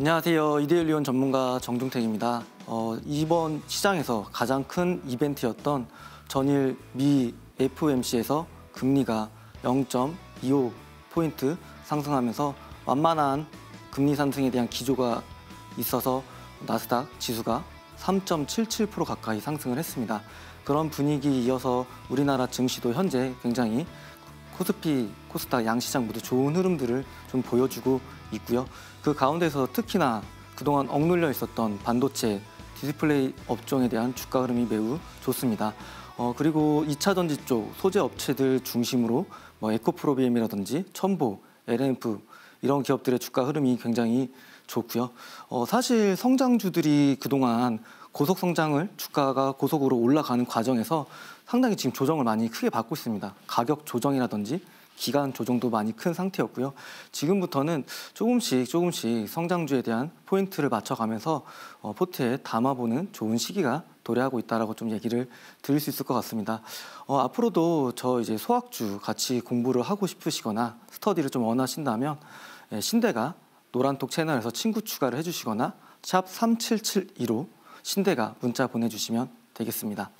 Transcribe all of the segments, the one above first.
안녕하세요. 이데일리 온 전문가 정중택입니다. 어, 이번 시장에서 가장 큰 이벤트였던 전일 미 FOMC에서 금리가 0.25포인트 상승하면서 완만한 금리 상승에 대한 기조가 있어서 나스닥 지수가 3.77% 가까이 상승을 했습니다. 그런 분위기 이어서 우리나라 증시도 현재 굉장히 코스피, 코스닥 양시장 모두 좋은 흐름들을 좀 보여주고 있고요. 그 가운데서 특히나 그동안 억눌려 있었던 반도체, 디스플레이 업종에 대한 주가 흐름이 매우 좋습니다. 어, 그리고 2차 전지 쪽 소재 업체들 중심으로 뭐 에코프로비엠이라든지 첨보, LNF 이런 기업들의 주가 흐름이 굉장히 좋고요. 어, 사실 성장주들이 그동안 고속 성장을 주가가 고속으로 올라가는 과정에서 상당히 지금 조정을 많이 크게 받고 있습니다. 가격 조정이라든지 기간 조정도 많이 큰 상태였고요. 지금부터는 조금씩 조금씩 성장주에 대한 포인트를 맞춰가면서 어, 포트에 담아보는 좋은 시기가 도래하고 있다라고 좀 얘기를 드릴 수 있을 것 같습니다. 어, 앞으로도 저 이제 소학주 같이 공부를 하고 싶으시거나 스터디를 좀 원하신다면 예, 신대가 노란톡 채널에서 친구 추가를 해주시거나 샵 3772로 신대가 문자 보내주시면 되겠습니다.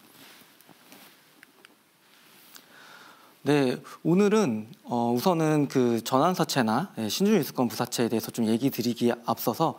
네, 오늘은 어, 우선은 그 전환사채나 예, 신중인수권 부사채에 대해서 좀 얘기 드리기에 앞서서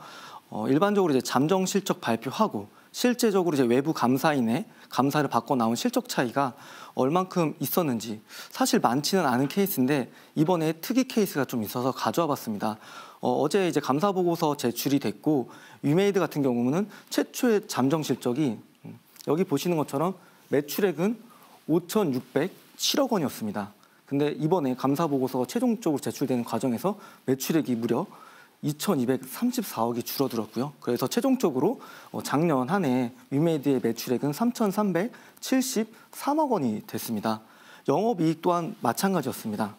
어, 일반적으로 이제 잠정 실적 발표하고 실제적으로 이제 외부 감사인의 감사를 받고 나온 실적 차이가 얼만큼 있었는지 사실 많지는 않은 케이스인데 이번에 특이 케이스가 좀 있어서 가져와 봤습니다. 어, 제 이제 감사 보고서 제출이 됐고 위메이드 같은 경우는 최초의 잠정 실적이 음, 여기 보시는 것처럼 매출액은 5,600 7억 원이었습니다. 근데 이번에 감사 보고서가 최종적으로 제출되는 과정에서 매출액이 무려 2,234억이 줄어들었고요. 그래서 최종적으로 어, 작년 한 해 위메디의 매출액은 3,373억 원이 됐습니다. 영업이익 또한 마찬가지였습니다.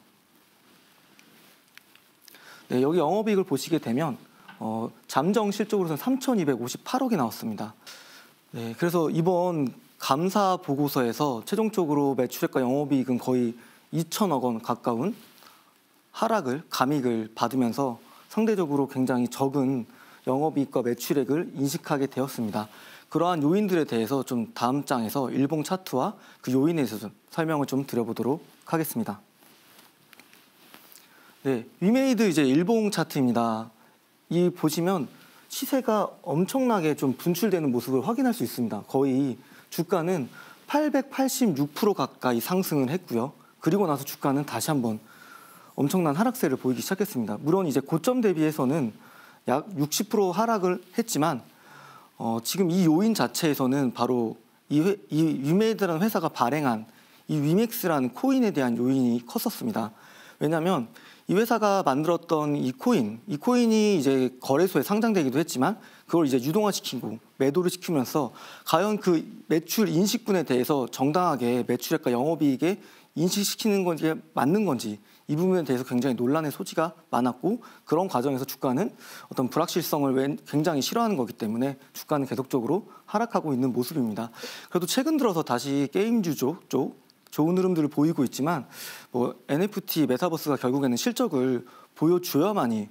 네, 여기 영업이익을 보시게 되면 어, 잠정 실적으로는 3,258억이 나왔습니다. 네, 그래서 이번 감사 보고서에서 최종적으로 매출액과 영업이익은 거의 2천억 원 가까운 하락을 감익을 받으면서 상대적으로 굉장히 적은 영업이익과 매출액을 인식하게 되었습니다. 그러한 요인들에 대해서 좀 다음 장에서 일봉 차트와 그 요인에 대해서 좀 설명을 좀 드려보도록 하겠습니다. 네, 위메이드 이제 일봉 차트입니다. 이 보시면 시세가 엄청나게 좀 분출되는 모습을 확인할 수 있습니다. 거의 주가는 886% 가까이 상승을 했고요. 그리고 나서 주가는 다시 한번 엄청난 하락세를 보이기 시작했습니다. 물론 이제 고점 대비해서는 약 60% 하락을 했지만 어, 지금 이 요인 자체에서는 바로 이, 회, 이 위메이드라는 회사가 발행한 이 위맥스라는 코인에 대한 요인이 컸었습니다. 왜냐하면 이 회사가 만들었던 이코인, 이코인이 이제 거래소에 상장되기도 했지만 그걸 이제 유동화시키고 매도를 시키면서 과연 그 매출 인식분에 대해서 정당하게 매출액과 영업이익에 인식시키는 건지 맞는 건지 이 부분에 대해서 굉장히 논란의 소지가 많았고 그런 과정에서 주가는 어떤 불확실성을 굉장히 싫어하는 거기 때문에 주가는 계속적으로 하락하고 있는 모습입니다. 그래도 최근 들어서 다시 게임주조 쪽 좋은 흐름들을 보이고 있지만 뭐 NFT, 메타버스가 결국에는 실적을 보여줘야만이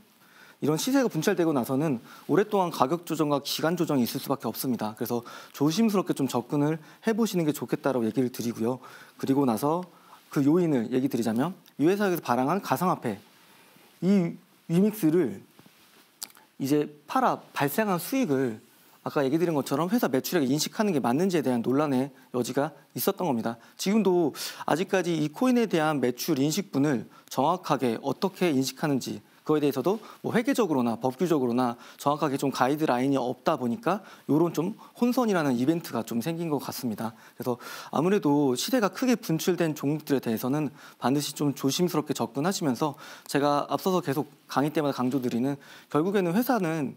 이런 시세가 분출되고 나서는 오랫동안 가격 조정과 기간 조정이 있을 수밖에 없습니다. 그래서 조심스럽게 좀 접근을 해보시는 게 좋겠다라고 얘기를 드리고요. 그리고 나서 그 요인을 얘기 드리자면 유회사에서 발행한 가상화폐 이 위믹스를 이제 팔아 발생한 수익을 아까 얘기 드린 것처럼 회사 매출액을 인식하는 게 맞는지에 대한 논란의 여지가 있었던 겁니다. 지금도 아직까지 이 코인에 대한 매출 인식분을 정확하게 어떻게 인식하는지 그거에 대해서도 뭐 회계적으로나 법규적으로나 정확하게 좀 가이드라인이 없다 보니까 이런 좀 혼선이라는 이벤트가 좀 생긴 것 같습니다. 그래서 아무래도 시대가 크게 분출된 종목들에 대해서는 반드시 좀 조심스럽게 접근하시면서 제가 앞서서 계속 강의 때마다 강조드리는 결국에는 회사는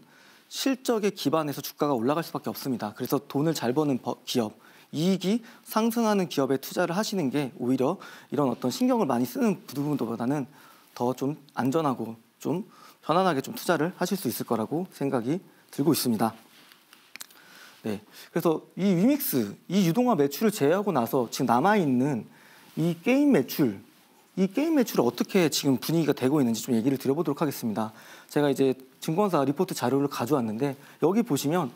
실적에 기반해서 주가가 올라갈 수밖에 없습니다. 그래서 돈을 잘 버는 기업, 이익이 상승하는 기업에 투자를 하시는 게 오히려 이런 어떤 신경을 많이 쓰는 부분보다는 더 좀 안전하고 좀 편안하게 좀 투자를 하실 수 있을 거라고 생각이 들고 있습니다. 네, 그래서 이 위믹스, 이 유동화 매출을 제외하고 나서 지금 남아있는 이 게임 매출 이 게임 매출이 어떻게 지금 분위기가 되고 있는지 좀 얘기를 드려보도록 하겠습니다. 제가 이제 증권사 리포트 자료를 가져왔는데 여기 보시면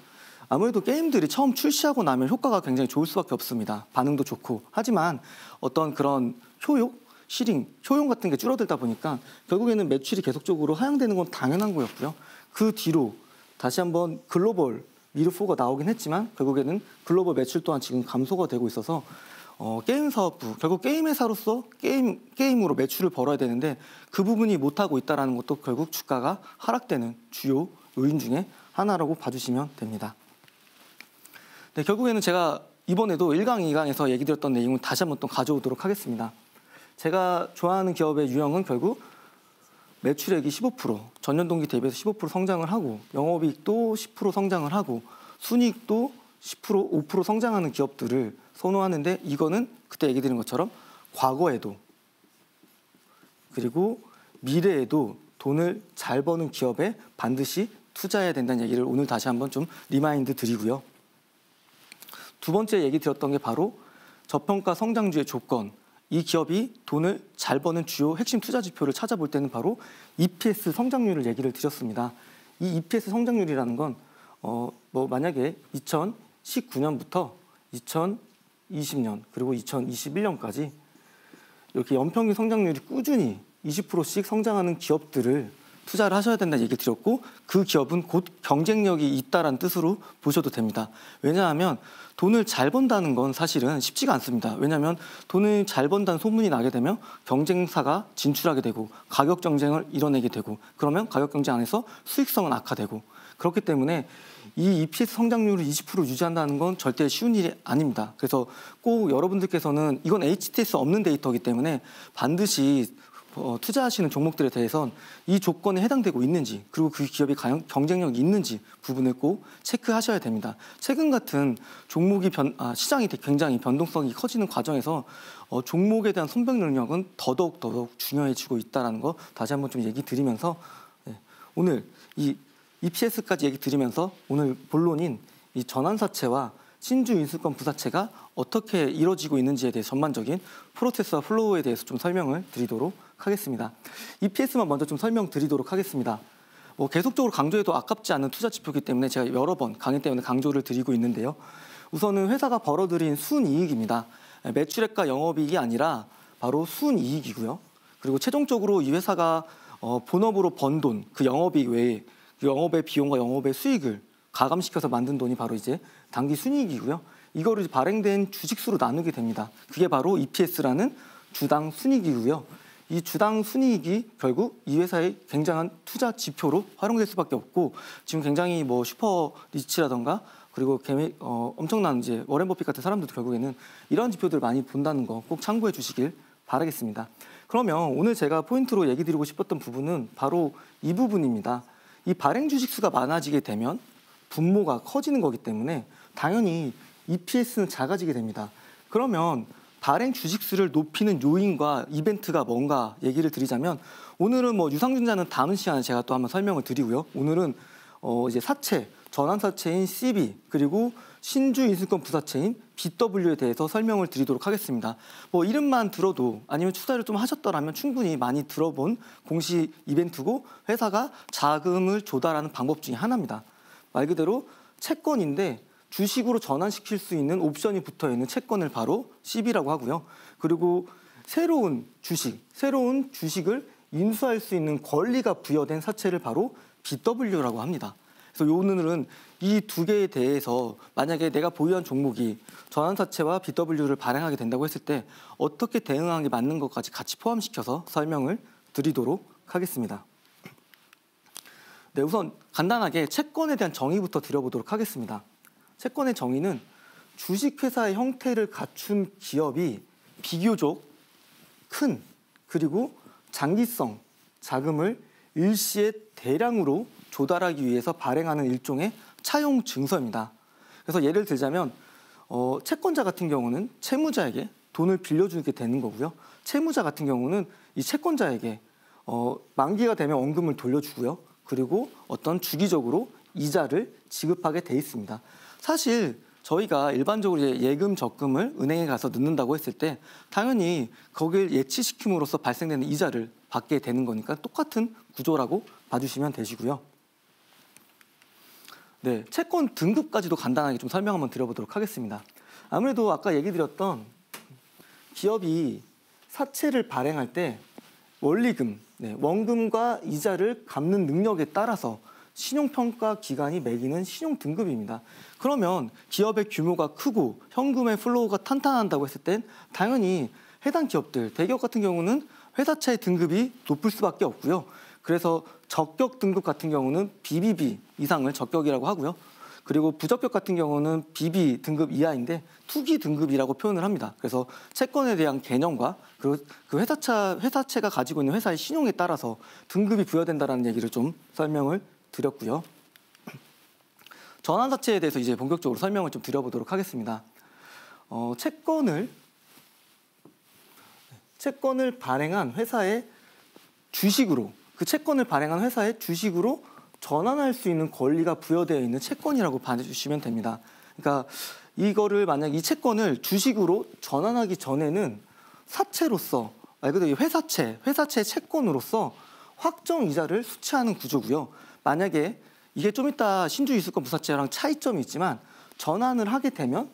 아무래도 게임들이 처음 출시하고 나면 효과가 굉장히 좋을 수밖에 없습니다. 반응도 좋고 하지만 어떤 그런 효용, 실행, 효용 같은 게 줄어들다 보니까 결국에는 매출이 계속적으로 하향되는 건 당연한 거였고요. 그 뒤로 다시 한번 글로벌 미르4가 나오긴 했지만 결국에는 글로벌 매출 또한 지금 감소가 되고 있어서 어, 게임 사업부 결국 게임 회사로서 게임 게임으로 매출을 벌어야 되는데 그 부분이 못 하고 있다라는 것도 결국 주가가 하락되는 주요 요인 중에 하나라고 봐주시면 됩니다. 네, 결국에는 제가 이번에도 1강, 2강에서 얘기 드렸던 내용을 다시 한번 또 가져오도록 하겠습니다. 제가 좋아하는 기업의 유형은 결국 매출액이 15%, 전년 동기 대비해서 15% 성장을 하고 영업이익도 10% 성장을 하고 순이익도 10% 5% 성장하는 기업들을 선호하는데 이거는 그때 얘기 드린 것처럼 과거에도 그리고 미래에도 돈을 잘 버는 기업에 반드시 투자해야 된다는 얘기를 오늘 다시 한번 좀 리마인드 드리고요. 두 번째 얘기 드렸던 게 바로 저평가 성장주의 조건. 이 기업이 돈을 잘 버는 주요 핵심 투자 지표를 찾아볼 때는 바로 EPS 성장률을 얘기를 드렸습니다. 이 EPS 성장률이라는 건, 어, 뭐, 만약에 2019년부터 2000, 2020년 그리고 2021년까지 이렇게 연평균 성장률이 꾸준히 20%씩 성장하는 기업들을 투자를 하셔야 된다는 얘기를 드렸고 그 기업은 곧 경쟁력이 있다는 뜻으로 보셔도 됩니다. 왜냐하면 돈을 잘 번다는 건 사실은 쉽지가 않습니다. 왜냐하면 돈을 잘 번다는 소문이 나게 되면 경쟁사가 진출하게 되고 가격 경쟁을 이뤄내게 되고 그러면 가격 경쟁 안에서 수익성은 악화되고 그렇기 때문에 이 EPS 성장률을 20% 유지한다는 건 절대 쉬운 일이 아닙니다. 그래서 꼭 여러분들께서는 이건 HTS 없는 데이터이기 때문에 반드시 어, 투자하시는 종목들에 대해선 이 조건에 해당되고 있는지 그리고 그 기업이 가용, 경쟁력이 있는지 부분을 꼭 체크하셔야 됩니다. 최근 같은 종목이 변, 아, 시장이 굉장히 변동성이 커지는 과정에서 어, 종목에 대한 선별 능력은 더더욱 더욱 중요해지고 있다는 거 다시 한번 좀 얘기 드리면서 네, 오늘 이 EPS까지 얘기 드리면서 오늘 본론인 이 전환사채와 신주 인수권 부사채가 어떻게 이루어지고 있는지에 대해 전반적인 프로세스와 플로우에 대해서 좀 설명을 드리도록 하겠습니다. EPS만 먼저 좀 설명드리도록 하겠습니다. 뭐 계속적으로 강조해도 아깝지 않은 투자 지표이기 때문에 제가 여러 번 강의 때문에 강조를 드리고 있는데요. 우선은 회사가 벌어들인 순이익입니다. 매출액과 영업이익이 아니라 바로 순이익이고요. 그리고 최종적으로 이 회사가 어, 본업으로 번 돈, 그 영업이익 외에 영업의 비용과 영업의 수익을 가감시켜서 만든 돈이 바로 이제 당기 순이익이고요. 이거를 발행된 주식수로 나누게 됩니다. 그게 바로 EPS라는 주당 순이익이고요. 이 주당 순이익이 결국 이 회사의 굉장한 투자 지표로 활용될 수밖에 없고 지금 굉장히 뭐 슈퍼 리치라던가 그리고 개미, 어, 엄청난 이제 워렌 버핏 같은 사람들도 결국에는 이런 지표들을 많이 본다는 거 꼭 참고해 주시길 바라겠습니다. 그러면 오늘 제가 포인트로 얘기 드리고 싶었던 부분은 바로 이 부분입니다. 이 발행 주식 수가 많아지게 되면 분모가 커지는 거기 때문에 당연히 EPS는 작아지게 됩니다. 그러면 발행 주식 수를 높이는 요인과 이벤트가 뭔가 얘기를 드리자면 오늘은 뭐 유상증자는 다음 시간에 제가 또 한번 설명을 드리고요. 오늘은 어 이제 사채, 전환사채인 CB 그리고 신주 인수권 부사체인 BW에 대해서 설명을 드리도록 하겠습니다. 뭐 이름만 들어도 아니면 투자를 좀 하셨더라면 충분히 많이 들어본 공시 이벤트고 회사가 자금을 조달하는 방법 중에 하나입니다. 말 그대로 채권인데 주식으로 전환시킬 수 있는 옵션이 붙어 있는 채권을 바로 CB라고 하고요. 그리고 새로운 주식, 새로운 주식을 인수할 수 있는 권리가 부여된 사채를 바로 BW라고 합니다. 그래서 오늘은 이 두 개에 대해서 만약에 내가 보유한 종목이 전환사채와 BW를 발행하게 된다고 했을 때 어떻게 대응하는 게 맞는 것까지 같이 포함시켜서 설명을 드리도록 하겠습니다. 네, 우선 간단하게 채권에 대한 정의부터 드려보도록 하겠습니다. 채권의 정의는 주식회사의 형태를 갖춘 기업이 비교적 큰 그리고 장기성 자금을 일시에 대량으로 조달하기 위해서 발행하는 일종의 차용 증서입니다. 그래서 예를 들자면 어, 채권자 같은 경우는 채무자에게 돈을 빌려주게 되는 거고요. 채무자 같은 경우는 이 채권자에게 어, 만기가 되면 원금을 돌려주고요. 그리고 어떤 주기적으로 이자를 지급하게 돼 있습니다. 사실 저희가 일반적으로 예금 적금을 은행에 가서 넣는다고 했을 때 당연히 거길 예치시킴으로써 발생되는 이자를 받게 되는 거니까 똑같은 구조라고 봐주시면 되시고요. 네, 채권 등급까지도 간단하게 좀 설명 한번 드려보도록 하겠습니다. 아무래도 아까 얘기 드렸던 기업이 사채를 발행할 때 원리금, 네, 원금과 이자를 갚는 능력에 따라서 신용평가 기간이 매기는 신용등급입니다. 그러면 기업의 규모가 크고 현금의 플로우가 탄탄한다고 했을 땐 당연히 해당 기업들, 대기업 같은 경우는 회사채 등급이 높을 수밖에 없고요. 그래서 적격 등급 같은 경우는 BBB 이상을 적격이라고 하고요. 그리고 부적격 같은 경우는 BB 등급 이하인데 투기 등급이라고 표현을 합니다. 그래서 채권에 대한 개념과 그 회사차 회사채가 가지고 있는 회사의 신용에 따라서 등급이 부여된다라는 얘기를 좀 설명을 드렸고요. 전환사채에 대해서 이제 본격적으로 설명을 좀 드려보도록 하겠습니다. 어, 채권을 채권을 발행한 회사의 주식으로 그 채권을 발행한 회사의 주식으로 전환할 수 있는 권리가 부여되어 있는 채권이라고 봐주시면 됩니다. 그러니까 이거를 만약 이 채권을 주식으로 전환하기 전에는 사채로서 말 그대로 회사채, 회사채 채권으로서 확정 이자를 수취하는 구조고요. 만약에 이게 좀 이따 신주 이수권 부사채랑 차이점이 있지만 전환을 하게 되면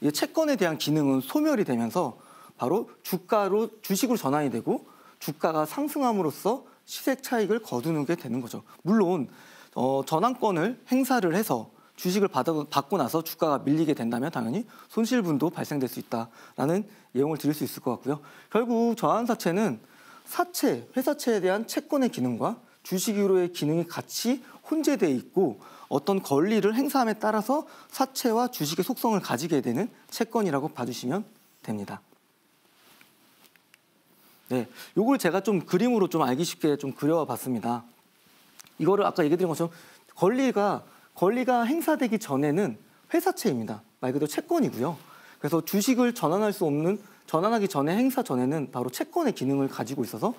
이 채권에 대한 기능은 소멸이 되면서 바로 주가로 주식으로 전환이 되고 주가가 상승함으로써 시세 차익을 거두는게 되는 거죠. 물론 어, 전환권을 행사를 해서 주식을 받아, 받고 나서 주가가 밀리게 된다면 당연히 손실분도 발생될 수 있다라는 예용을 드릴 수 있을 것 같고요. 결국 저항사채는 사채, 회사채에 대한 채권의 기능과 주식으로의 기능이 같이 혼재되어 있고 어떤 권리를 행사함에 따라서 사채와 주식의 속성을 가지게 되는 채권이라고 봐주시면 됩니다. 네, 요걸 제가 좀 그림으로 좀 알기 쉽게 좀 그려봤습니다. 이거를 아까 얘기 드린 것처럼 권리가 권리가 행사되기 전에는 회사채입니다. 말 그대로 채권이고요. 그래서 주식을 전환할 수 없는 전환하기 전에 행사 전에는 바로 채권의 기능을 가지고 있어서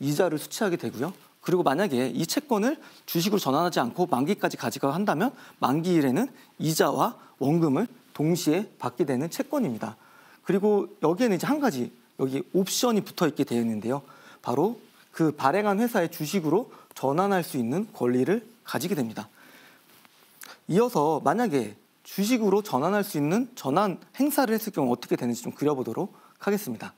이자를 수취하게 되고요. 그리고 만약에 이 채권을 주식으로 전환하지 않고 만기까지 가지가 한다면 만기일에는 이자와 원금을 동시에 받게 되는 채권입니다. 그리고 여기에는 이제 한 가지 여기 옵션이 붙어 있게 되어 있는데요. 바로 그 발행한 회사의 주식으로 전환할 수 있는 권리를 가지게 됩니다. 이어서 만약에 주식으로 전환할 수 있는 전환 행사를 했을 경우 어떻게 되는지 좀 그려보도록 하겠습니다.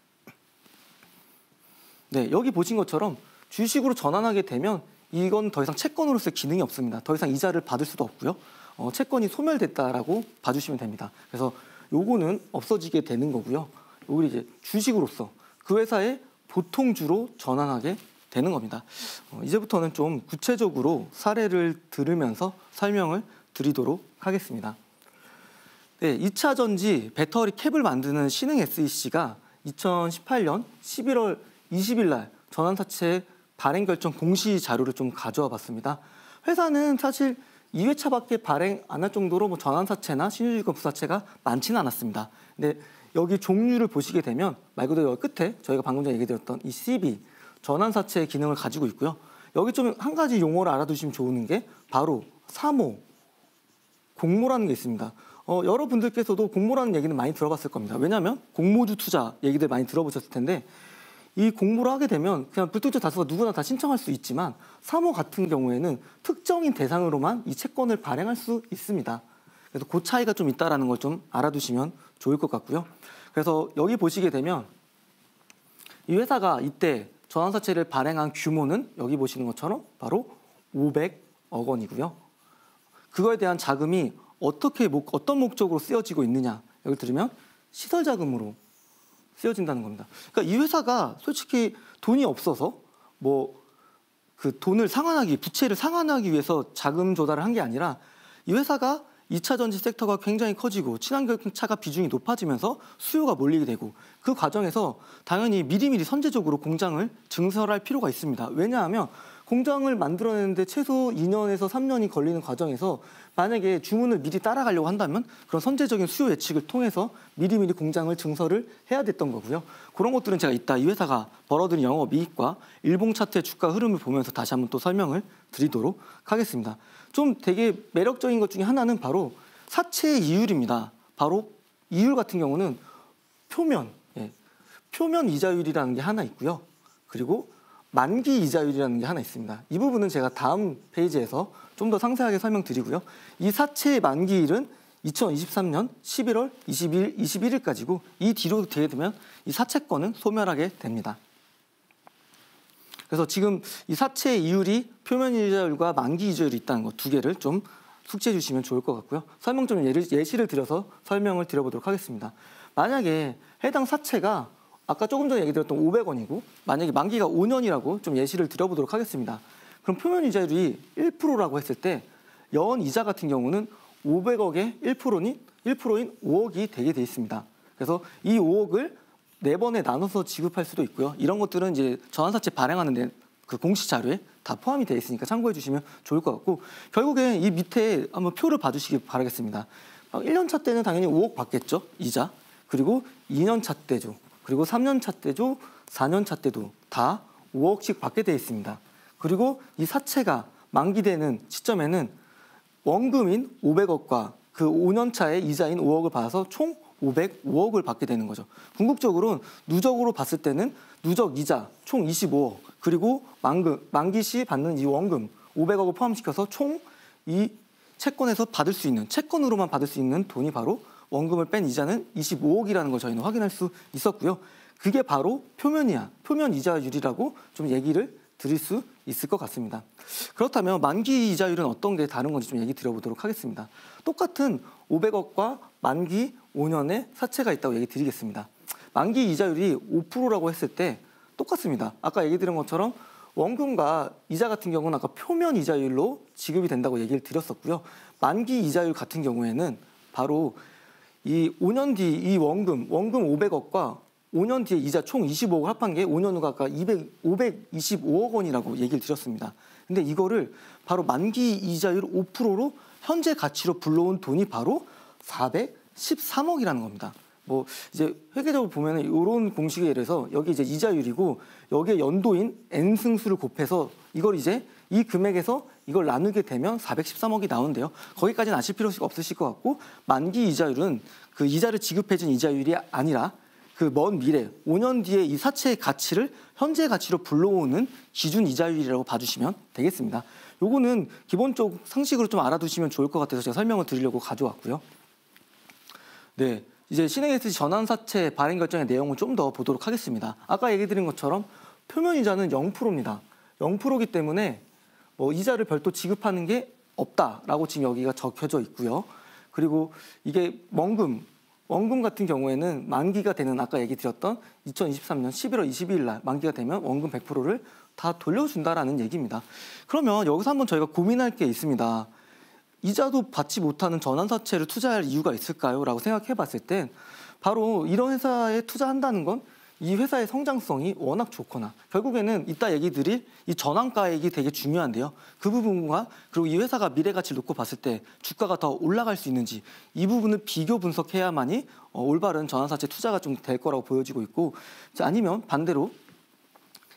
네, 여기 보신 것처럼 주식으로 전환하게 되면 이건 더 이상 채권으로서의 기능이 없습니다. 더 이상 이자를 받을 수도 없고요. 어, 채권이 소멸됐다라고 봐주시면 됩니다. 그래서 요거는 없어지게 되는 거고요. 우리 이제 주식으로서 그 회사의 보통주로 전환하게 되는 겁니다. 어, 이제부터는 좀 구체적으로 사례를 들으면서 설명을 드리도록 하겠습니다. 네, 2차 전지 배터리 캡을 만드는 신흥 SEC가 2018년 11월 20일 날 전환사채 발행 결정 공시 자료를 좀 가져와 봤습니다. 회사는 사실 2회차밖에 발행 안 할 정도로 뭐 전환사채나 신유지급 부사채가 많지는 않았습니다. 근데 여기 종류를 보시게 되면 말 그대로 여기 끝에 저희가 방금 전에 얘기드렸던 이 CB 전환사채 기능을 가지고 있고요. 여기 좀 한 가지 용어를 알아두시면 좋은 게 바로 사모, 공모라는 게 있습니다. 어, 여러분들께서도 공모라는 얘기는 많이 들어봤을 겁니다. 왜냐하면 공모주 투자 얘기들 많이 들어보셨을 텐데 이 공모를 하게 되면 그냥 불특정 다수가 누구나 다 신청할 수 있지만 사모 같은 경우에는 특정인 대상으로만 이 채권을 발행할 수 있습니다. 그래서 그 차이가 좀 있다라는 걸 좀 알아두시면 좋을 것 같고요. 그래서 여기 보시게 되면 이 회사가 이때 전환사채를 발행한 규모는 여기 보시는 것처럼 바로 500억 원이고요. 그거에 대한 자금이 어떻게 목, 어떤 목적으로 쓰여지고 있느냐 여기 들으면 시설 자금으로 쓰여진다는 겁니다. 그러니까 이 회사가 솔직히 돈이 없어서 뭐 그 돈을 상환하기 부채를 상환하기 위해서 자금 조달을 한 게 아니라 이 회사가 2차 전지 섹터가 굉장히 커지고 친환경 차가 비중이 높아지면서 수요가 몰리게 되고 그 과정에서 당연히 미리미리 선제적으로 공장을 증설할 필요가 있습니다. 왜냐하면 공장을 만들어내는데 최소 2년에서 3년이 걸리는 과정에서 만약에 주문을 미리 따라가려고 한다면 그런 선제적인 수요 예측을 통해서 미리미리 공장을 증설을 해야 됐던 거고요. 그런 것들은 제가 이따 이 회사가 벌어들인 영업 이익과 일본 차트의 주가 흐름을 보면서 다시 한번 또 설명을 드리도록 하겠습니다. 좀 되게 매력적인 것 중에 하나는 바로 사체의 이율입니다. 바로 이율 같은 경우는 표면, 예. 표면 이자율이라는 게 하나 있고요. 그리고 만기 이자율이라는 게 하나 있습니다. 이 부분은 제가 다음 페이지에서 좀 더 상세하게 설명드리고요. 이 사체의 만기일은 2023년 11월 21, 21일까지고 이 뒤로 되게 되면 이 사채권은 소멸하게 됩니다. 그래서 지금 이 사체 이율이 표면 이자율과 만기 이자율이 있다는 거 두 개를 좀 숙지해 주시면 좋을 것 같고요. 설명 좀 예시를 드려서 설명을 드려보도록 하겠습니다. 만약에 해당 사채가 아까 조금 전에 얘기 드렸던 500원이고 만약에 만기가 5년이라고 좀 예시를 드려보도록 하겠습니다. 그럼 표면 이자율이 1%라고 했을 때연 이자 같은 경우는 500억에 1%인 1%인 5억이 되게 돼 있습니다. 그래서 이 5억을 네 번에 나눠서 지급할 수도 있고요. 이런 것들은 이제 전환사채 발행하는 데 그 공시 자료에 다 포함이 되어 있으니까 참고해 주시면 좋을 것 같고 결국엔 이 밑에 한번 표를 봐주시기 바라겠습니다. 1년차 아, 때는 당연히 5억 받겠죠, 이자. 그리고 2년차 때죠. 그리고 3년차 때죠, 4년차 때도 다 5억씩 받게 되어 있습니다. 그리고 이 사채가 만기되는 시점에는 원금인 500억과 그 5년차의 이자인 5억을 받아서 총 505억을 받게 되는 거죠. 궁극적으로는 누적으로 봤을 때는 누적 이자 총 25억 그리고 만금, 만기 시 받는 이 원금 500억을 포함시켜서 총 이 채권에서 받을 수 있는 채권으로만 받을 수 있는 돈이 바로 원금을 뺀 이자는 25억이라는 걸 저희는 확인할 수 있었고요. 그게 바로 표면이야. 표면 이자율이라고 좀 얘기를 드릴 수 있을 것 같습니다. 그렇다면 만기 이자율은 어떤 게 다른 건지 좀 얘기 드려보도록 하겠습니다. 똑같은 500억과 만기 5년의 사채가 있다고 얘기 드리겠습니다. 만기 이자율이 5%라고 했을 때 똑같습니다. 아까 얘기 드린 것처럼 원금과 이자 같은 경우는 아까 표면 이자율로 지급이 된다고 얘기를 드렸었고요. 만기 이자율 같은 경우에는 바로 이 5년 뒤 이 원금, 원금 500억과 5년 뒤에 이자 총 25억 을 합한 게 5년 후가 아까 200, 525억 원이라고 얘기를 드렸습니다. 근데 이거를 바로 만기 이자율 5%로 현재 가치로 불러온 돈이 바로 400, 억 13억이라는 겁니다. 뭐 이제 회계적으로 보면은 이런 공식에 의해서 여기 이제 이자율이고 여기에 연도인 n 승수를 곱해서 이걸 이제 이 금액에서 이걸 나누게 되면 413억이 나온대요. 거기까지는 아실 필요 없으실 것 같고 만기 이자율은 그 이자를 지급해준 이자율이 아니라 그 먼 미래 5년 뒤에 이 사채의 가치를 현재 가치로 불러오는 기준 이자율이라고 봐주시면 되겠습니다. 요거는 기본적 상식으로 좀 알아두시면 좋을 것 같아서 제가 설명을 드리려고 가져왔고요. 네. 이제 신행에서 전환사채 발행 결정의 내용을 좀 더 보도록 하겠습니다. 아까 얘기 드린 것처럼 표면 이자는 0%입니다. 0%이기 때문에 뭐 이자를 별도 지급하는 게 없다라고 지금 여기가 적혀져 있고요. 그리고 이게 원금, 원금 같은 경우에는 만기가 되는 아까 얘기 드렸던 2023년 11월 22일 날 만기가 되면 원금 100%를 다 돌려준다라는 얘기입니다. 그러면 여기서 한번 저희가 고민할 게 있습니다. 이자도 받지 못하는 전환사채를 투자할 이유가 있을까요? 라고 생각해 봤을 땐 바로 이런 회사에 투자한다는 건 이 회사의 성장성이 워낙 좋거나 결국에는 이따 얘기 드릴 이 전환가액이 되게 중요한데요. 그 부분과 그리고 이 회사가 미래 가치를 놓고 봤을 때 주가가 더 올라갈 수 있는지 이 부분을 비교 분석해야만이 어, 올바른 전환사채 투자가 좀 될 거라고 보여지고 있고 아니면 반대로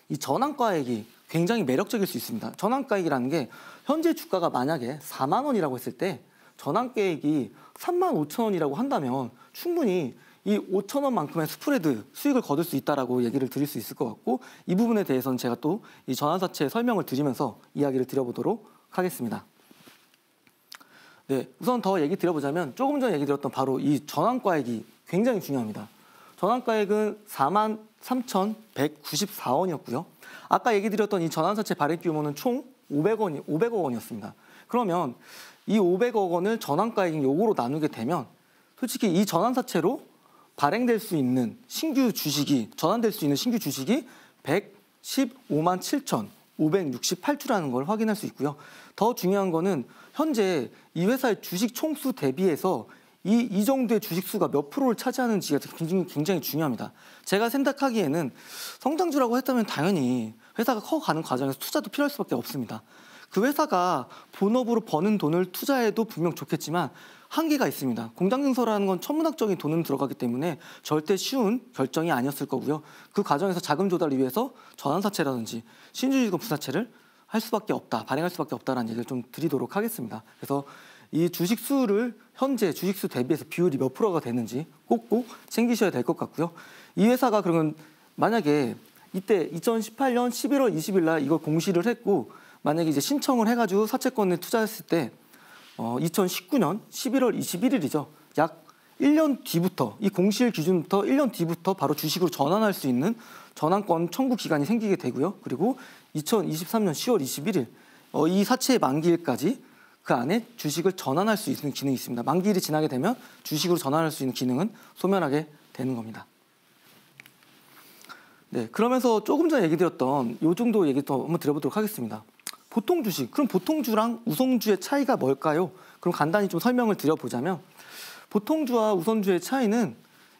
이 전환가액이 굉장히 매력적일 수 있습니다. 전환가액이라는 게 현재 주가가 만약에 4만 원이라고 했을 때 전환계획이 3만 5천 원이라고 한다면 충분히 이 5천 원만큼의 스프레드 수익을 거둘 수 있다라고 얘기를 드릴 수 있을 것 같고 이 부분에 대해서는 제가 또 이 전환사채 설명을 드리면서 이야기를 드려보도록 하겠습니다. 네, 우선 더 얘기 드려보자면 조금 전에 얘기 드렸던 바로 이 전환가액이 굉장히 중요합니다. 전환가액은 4 3,194원이었고요. 아까 얘기 드렸던 이 전환사채 발행 규모는 총 500원, 500억 원이었습니다. 그러면 이 500억 원을 전환가액 요구로 나누게 되면 솔직히 이 전환사채로 발행될 수 있는 신규 주식이 전환될 수 있는 신규 주식이 115만 7천 568주라는 걸 확인할 수 있고요. 더 중요한 거는 현재 이 회사의 주식 총수 대비해서 이, 이 정도의 주식수가 몇 프로를 차지하는지가 굉장히, 굉장히 중요합니다. 제가 생각하기에는 성장주라고 했다면 당연히 회사가 커가는 과정에서 투자도 필요할 수밖에 없습니다. 그 회사가 본업으로 버는 돈을 투자해도 분명 좋겠지만 한계가 있습니다. 공장증서라는 건 천문학적인 돈은 들어가기 때문에 절대 쉬운 결정이 아니었을 거고요. 그 과정에서 자금 조달을 위해서 전환사채라든지 신주지금 부사채를 할 수밖에 없다, 발행할 수밖에 없다라는 얘기를 좀 드리도록 하겠습니다. 그래서 이 주식수를 현재 주식수 대비해서 비율이 몇 프로가 되는지 꼭꼭 챙기셔야 될 것 같고요. 이 회사가 그러면 만약에 이때 2018년 11월 20일 날 이걸 공시를 했고 만약에 이제 신청을 해가지고 사채권에 투자했을 때 어, 2019년 11월 21일이죠. 약 1년 뒤부터 이 공시일 기준부터 1년 뒤부터 바로 주식으로 전환할 수 있는 전환권 청구 기간이 생기게 되고요. 그리고 2023년 10월 21일 어, 이 사채의 만기일까지 그 안에 주식을 전환할 수 있는 기능이 있습니다. 만기일이 지나게 되면 주식으로 전환할 수 있는 기능은 소멸하게 되는 겁니다. 네, 그러면서 조금 전에 얘기 드렸던 요 정도 얘기 또 한번 드려보도록 하겠습니다. 보통 주식, 그럼 보통주랑 우선주의 차이가 뭘까요? 그럼 간단히 좀 설명을 드려보자면 보통주와 우선주의 차이는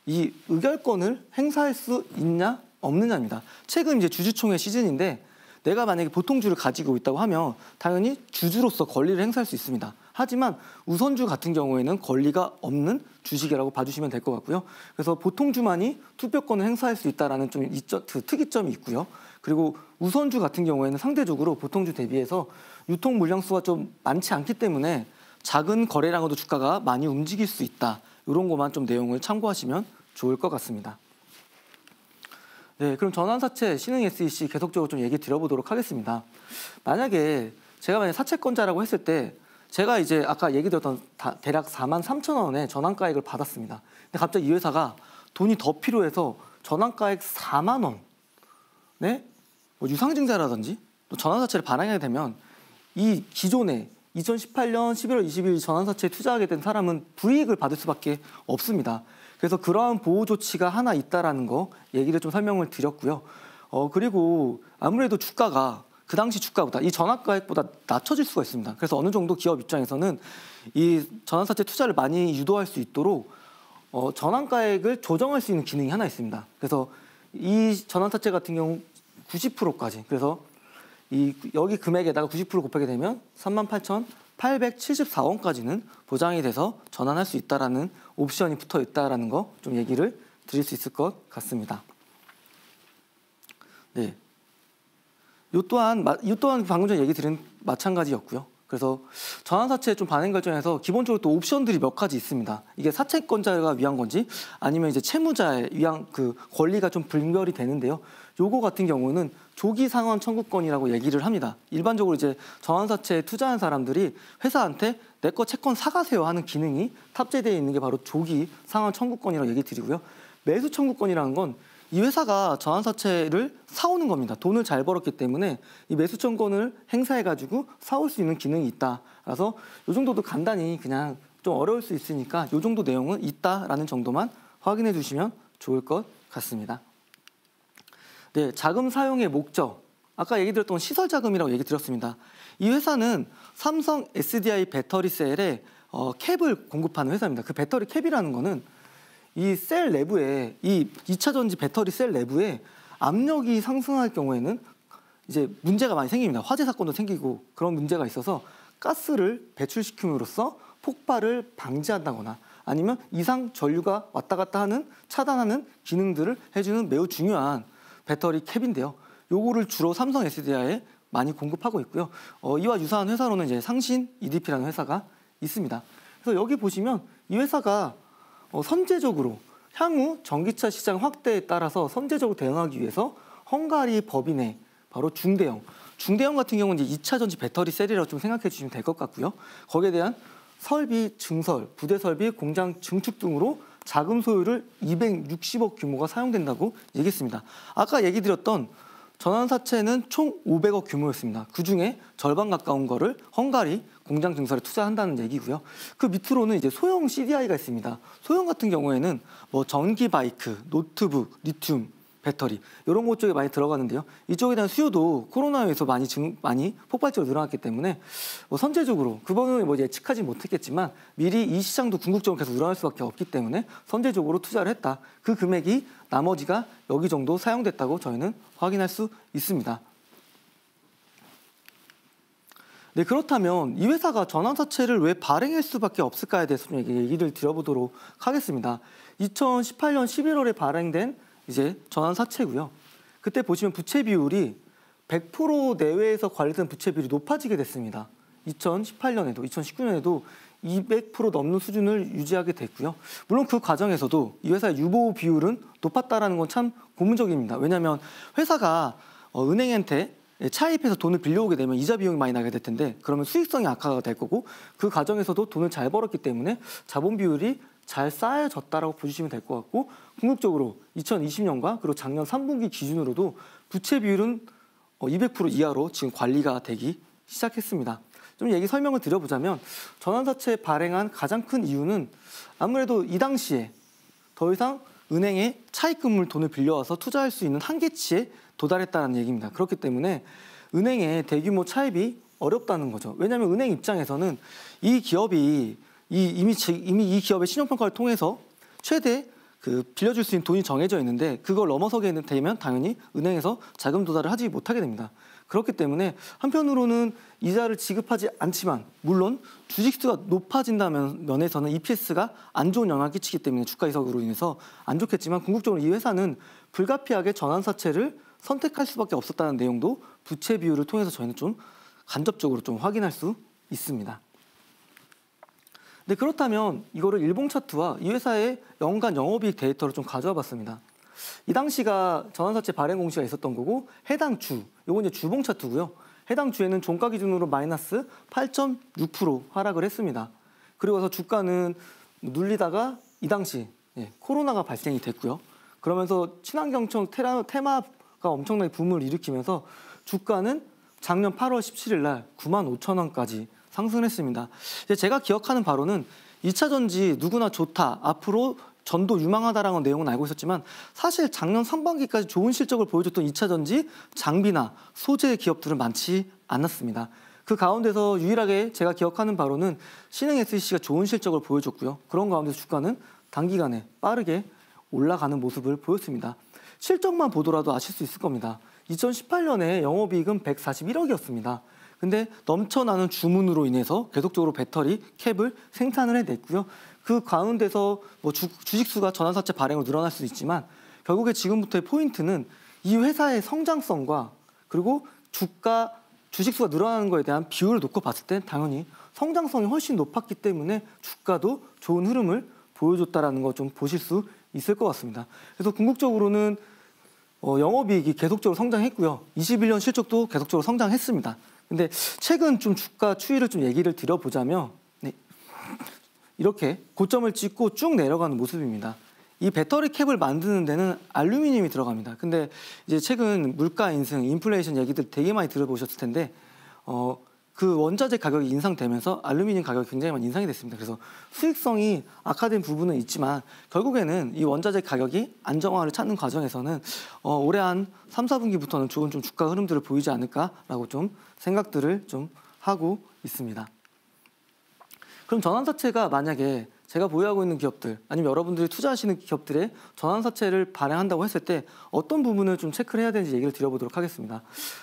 이 의결권을 행사할 수 있냐 없느냐입니다. 최근 이제 주주총회 시즌인데 내가 만약에 보통주를 가지고 있다고 하면 당연히 주주로서 권리를 행사할 수 있습니다. 하지만 우선주 같은 경우에는 권리가 없는 주식이라고 봐주시면 될 것 같고요. 그래서 보통주만이 투표권을 행사할 수 있다는 좀 그 특이점이 있고요. 그리고 우선주 같은 경우에는 상대적으로 보통주 대비해서 유통 물량수가 좀 많지 않기 때문에 작은 거래량으로 주가가 많이 움직일 수 있다. 이런 것만 좀 내용을 참고하시면 좋을 것 같습니다. 네, 그럼 전환사채, 신흥 SEC 계속적으로 좀 얘기 드려보도록 하겠습니다. 만약에 제가 만약 사채권자라고 했을 때 제가 이제 아까 얘기 드렸던 다, 대략 4만 3천 원의 전환가액을 받았습니다. 근데 갑자기 이 회사가 돈이 더 필요해서 전환가액 4만 원, 네? 뭐 유상증자라든지 또 전환사채를 발행하게 되면 이 기존에 2018년 11월 20일 전환사채에 투자하게 된 사람은 불이익을 받을 수밖에 없습니다. 그래서 그러한 보호 조치가 하나 있다라는 거 얘기를 좀 설명을 드렸고요. 어 그리고 아무래도 주가가 그 당시 주가보다 이 전환가액보다 낮춰질 수가 있습니다. 그래서 어느 정도 기업 입장에서는 이 전환사채 투자를 많이 유도할 수 있도록 어, 전환가액을 조정할 수 있는 기능이 하나 있습니다. 그래서 이 전환사채 같은 경우 90%까지 그래서 이 여기 금액에다가 90% 곱하게 되면 38,874원까지는 보장이 돼서 전환할 수 있다라는 옵션이 붙어 있다라는 거 좀 얘기를 드릴 수 있을 것 같습니다. 네. 요 또한 요 또한 방금 전에 얘기 드린 마찬가지였고요. 그래서 전환사채 좀 반행 결정에서 기본적으로 또 옵션들이 몇 가지 있습니다. 이게 사채권자가 위한 건지 아니면 이제 채무자의 위한 그 권리가 좀 분별이 되는데요. 요거 같은 경우는 조기 상환 청구권이라고 얘기를 합니다. 일반적으로 이제 저환사채에 투자한 사람들이 회사한테 내 거 채권 사가세요 하는 기능이 탑재되어 있는 게 바로 조기 상환 청구권이라고 얘기 드리고요. 매수 청구권이라는 건 이 회사가 저환사채를 사오는 겁니다. 돈을 잘 벌었기 때문에 이 매수 청구권을 행사해가지고 사올 수 있는 기능이 있다. 그래서 이 정도도 간단히 그냥 좀 어려울 수 있으니까 이 정도 내용은 있다라는 정도만 확인해 주시면 좋을 것 같습니다. 네, 자금 사용의 목적. 아까 얘기 드렸던 시설 자금이라고 얘기 드렸습니다. 이 회사는 삼성 SDI 배터리 셀에 어, 캡을 공급하는 회사입니다. 그 배터리 캡이라는 거는 이 셀 내부에 이 2차 전지 배터리 셀 내부에 압력이 상승할 경우에는 이제 문제가 많이 생깁니다. 화재 사건도 생기고 그런 문제가 있어서 가스를 배출시킴으로써 폭발을 방지한다거나 아니면 이상 전류가 왔다 갔다 하는 차단하는 기능들을 해주는 매우 중요한 배터리 캡인데요. 요거를 주로 삼성 SDI에 많이 공급하고 있고요. 어, 이와 유사한 회사로는 이제 상신 EDP라는 회사가 있습니다. 그래서 여기 보시면 이 회사가 어, 선제적으로 향후 전기차 시장 확대에 따라서 선제적으로 대응하기 위해서 헝가리 법인의 바로 중대형, 중대형 같은 경우는 이제 2차 전지 배터리 셀이라고 좀 생각해 주시면 될 것 같고요. 거기에 대한 설비 증설, 부대 설비, 공장 증축 등으로 자금 소유를 260억 규모가 사용된다고 얘기했습니다. 아까 얘기 드렸던 전환사채는 총 500억 규모였습니다. 그중에 절반 가까운 거를 헝가리 공장 증설에 투자한다는 얘기고요. 그 밑으로는 이제 소형 CDI가 있습니다. 소형 같은 경우에는 뭐 전기 바이크, 노트북, 리튬, 배터리 이런 것 쪽에 많이 들어가는데요. 이쪽에 대한 수요도 코로나에서 많이 증, 많이 폭발적으로 늘어났기 때문에 뭐 선제적으로 그 부분을 뭐 예측하지 못했겠지만 미리 이 시장도 궁극적으로 계속 늘어날 수밖에 없기 때문에 선제적으로 투자를 했다. 그 금액이 나머지가 여기 정도 사용됐다고 저희는 확인할 수 있습니다. 네, 그렇다면 이 회사가 전환사채를 왜 발행할 수밖에 없을까에 대해서 좀 얘기를 들어보도록 하겠습니다. 2018년 11월에 발행된 이제 전환 사채고요. 그때 보시면 부채 비율이 100% 내외에서 관리된 부채 비율이 높아지게 됐습니다. 2018년에도 2019년에도 200% 넘는 수준을 유지하게 됐고요. 물론 그 과정에서도 이 회사의 유보 비율은 높았다라는 건 참 고문적입니다. 왜냐하면 회사가 어, 은행한테 차입해서 돈을 빌려오게 되면 이자 비용이 많이 나게 될 텐데 그러면 수익성이 악화가 될 거고 그 과정에서도 돈을 잘 벌었기 때문에 자본 비율이 잘 쌓여졌다라고 보시면 될 것 같고 궁극적으로 2020년과 그리고 작년 3분기 기준으로도 부채 비율은 200% 어, 이하로 지금 관리가 되기 시작했습니다. 좀 얘기 설명을 드려보자면 전환사채 발행한 가장 큰 이유는 아무래도 이 당시에 더 이상 은행에 차입금을 돈을 빌려와서 투자할 수 있는 한계치에 도달했다는 얘기입니다. 그렇기 때문에 은행의 대규모 차입이 어렵다는 거죠. 왜냐하면 은행 입장에서는 이 기업이 이 이미 이미 이 기업의 신용 평가를 통해서 최대 그 빌려줄 수 있는 돈이 정해져 있는데 그걸 넘어서게 되면 당연히 은행에서 자금 조달을 하지 못하게 됩니다. 그렇기 때문에 한편으로는 이자를 지급하지 않지만 물론 주식수가 높아진다면 면에서는 EPS가 안 좋은 영향을 끼치기 때문에 주가 이석으로 인해서 안 좋겠지만 궁극적으로 이 회사는 불가피하게 전환사채를 선택할 수밖에 없었다는 내용도 부채 비율을 통해서 저희는 좀 간접적으로 좀 확인할 수 있습니다. 근 그렇다면 이거를 일봉 차트와 이 회사의 연간 영업이익 데이터를 좀 가져와 봤습니다. 이 당시가 전환사채 발행 공시가 있었던 거고 해당 주, 요건 이제 주봉 차트고요. 해당 주에는 종가 기준으로 마이너스 8.6% 하락을 했습니다. 그리고서 주가는 눌리다가 이 당시 예, 코로나가 발생이 됐고요. 그러면서 친환경청 테라, 테마가 엄청나게 붐을 일으키면서 주가는 작년 8월 17일 날 9만 5천 원까지 상승했습니다. 제가 기억하는 바로는 2차 전지 누구나 좋다, 앞으로 전도 유망하다라는 내용은 알고 있었지만 사실 작년 상반기까지 좋은 실적을 보여줬던 2차 전지 장비나 소재 기업들은 많지 않았습니다. 그 가운데서 유일하게 제가 기억하는 바로는 신흥 SEC가 좋은 실적을 보여줬고요. 그런 가운데서 주가는 단기간에 빠르게 올라가는 모습을 보였습니다. 실적만 보더라도 아실 수 있을 겁니다. 2018년에 영업이익은 141억이었습니다. 근데 넘쳐나는 주문으로 인해서 계속적으로 배터리, 캡을 생산을 해냈고요. 그 가운데서 뭐 주, 주식수가 전환사채 발행으로 늘어날 수 있지만 결국에 지금부터의 포인트는 이 회사의 성장성과 그리고 주가 주식수가 늘어나는 거에 대한 비율을 놓고 봤을 때 당연히 성장성이 훨씬 높았기 때문에 주가도 좋은 흐름을 보여줬다라는 거 좀 보실 수 있을 것 같습니다. 그래서 궁극적으로는 어, 영업이익이 계속적으로 성장했고요. 21년 실적도 계속적으로 성장했습니다. 근데 최근 좀 주가 추이를 좀 얘기를 드려보자면 네. 이렇게 고점을 찍고 쭉 내려가는 모습입니다. 이 배터리 캡을 만드는 데는 알루미늄이 들어갑니다. 근데 이제 최근 물가 인승, 인플레이션 얘기들 되게 많이 들어보셨을 텐데 어, 그 원자재 가격이 인상되면서 알루미늄 가격이 굉장히 많이 인상이 됐습니다. 그래서 수익성이 악화된 부분은 있지만 결국에는 이 원자재 가격이 안정화를 찾는 과정에서는 어, 올해 한 3, 4분기부터는 조금 좀 주가 흐름들을 보이지 않을까라고 좀 생각들을 좀 하고 있습니다. 그럼 전환사채가 만약에 제가 보유하고 있는 기업들 아니면 여러분들이 투자하시는 기업들의 전환사채를 발행한다고 했을 때 어떤 부분을 좀 체크를 해야 되는지 얘기를 드려보도록 하겠습니다.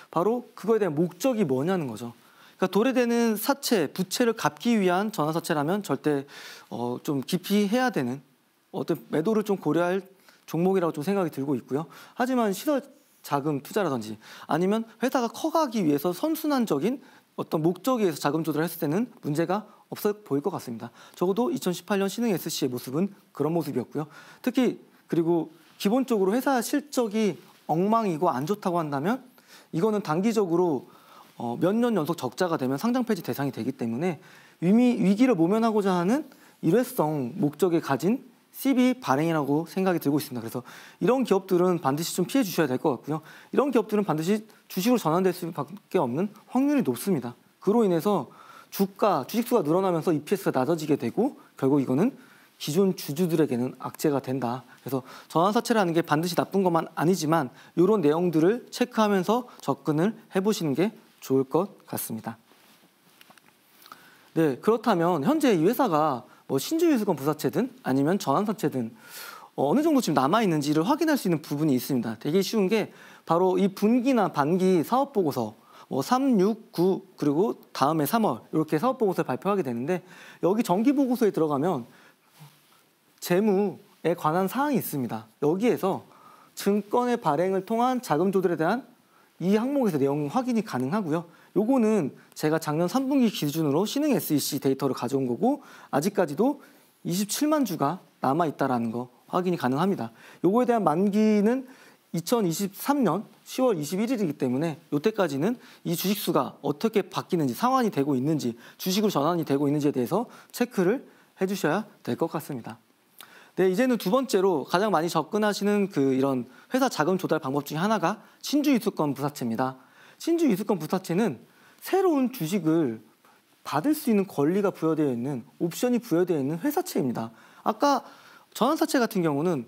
바로 그거에 대한 목적이 뭐냐는 거죠. 그러니까 도래되는 사채, 부채를 갚기 위한 전환사채라면 절대 어, 좀 깊이 해야 되는 어떤 매도를 좀 고려할 종목이라고 좀 생각이 들고 있고요. 하지만 시설 자금 투자라든지 아니면 회사가 커가기 위해서 선순환적인 어떤 목적에 의해서 자금 조달을 했을 때는 문제가 없어 보일 것 같습니다. 적어도 2018년 신흥 SC의 모습은 그런 모습이었고요. 특히 그리고 기본적으로 회사 실적이 엉망이고 안 좋다고 한다면 이거는 단기적으로 어, 몇 년 연속 적자가 되면 상장 폐지 대상이 되기 때문에 위미, 위기를 모면하고자 하는 일회성 목적에 가진 CB 발행이라고 생각이 들고 있습니다. 그래서 이런 기업들은 반드시 좀 피해 주셔야 될 것 같고요. 이런 기업들은 반드시 주식으로 전환될 수밖에 없는 확률이 높습니다. 그로 인해서 주가, 주식수가 늘어나면서 EPS가 낮아지게 되고 결국 이거는 기존 주주들에게는 악재가 된다. 그래서 전환사채라는 게 반드시 나쁜 것만 아니지만 이런 내용들을 체크하면서 접근을 해보시는 게 좋을 것 같습니다. 네, 그렇다면 현재 이 회사가 뭐 신주유수권 부사채든 아니면 전환사채든 어, 어느 정도 지금 남아 있는지를 확인할 수 있는 부분이 있습니다. 되게 쉬운 게 바로 이 분기나 반기 사업 보고서 뭐 3, 6, 9 그리고 다음에 3월 이렇게 사업 보고서를 발표하게 되는데 여기 정기 보고서에 들어가면 재무에 관한 사항이 있습니다. 여기에서 증권의 발행을 통한 자금 조달에 대한 이 항목에서 내용 확인이 가능하고요. 요거는 제가 작년 3분기 기준으로 신흥 SEC 데이터를 가져온 거고 아직까지도 27만 주가 남아 있다라는 거 확인이 가능합니다. 요거에 대한 만기는 2023년 10월 21일이기 때문에 요때까지는 이 주식수가 어떻게 바뀌는지 상환이 되고 있는지 주식으로 전환이 되고 있는지에 대해서 체크를 해주셔야 될 것 같습니다. 네, 이제는 두 번째로 가장 많이 접근하시는 그 이런 회사 자금 조달 방법 중에 하나가 신주 이수권 부사채입니다. 신주 이수권 부사채는 새로운 주식을 받을 수 있는 권리가 부여되어 있는 옵션이 부여되어 있는 회사채입니다. 아까 전환사채 같은 경우는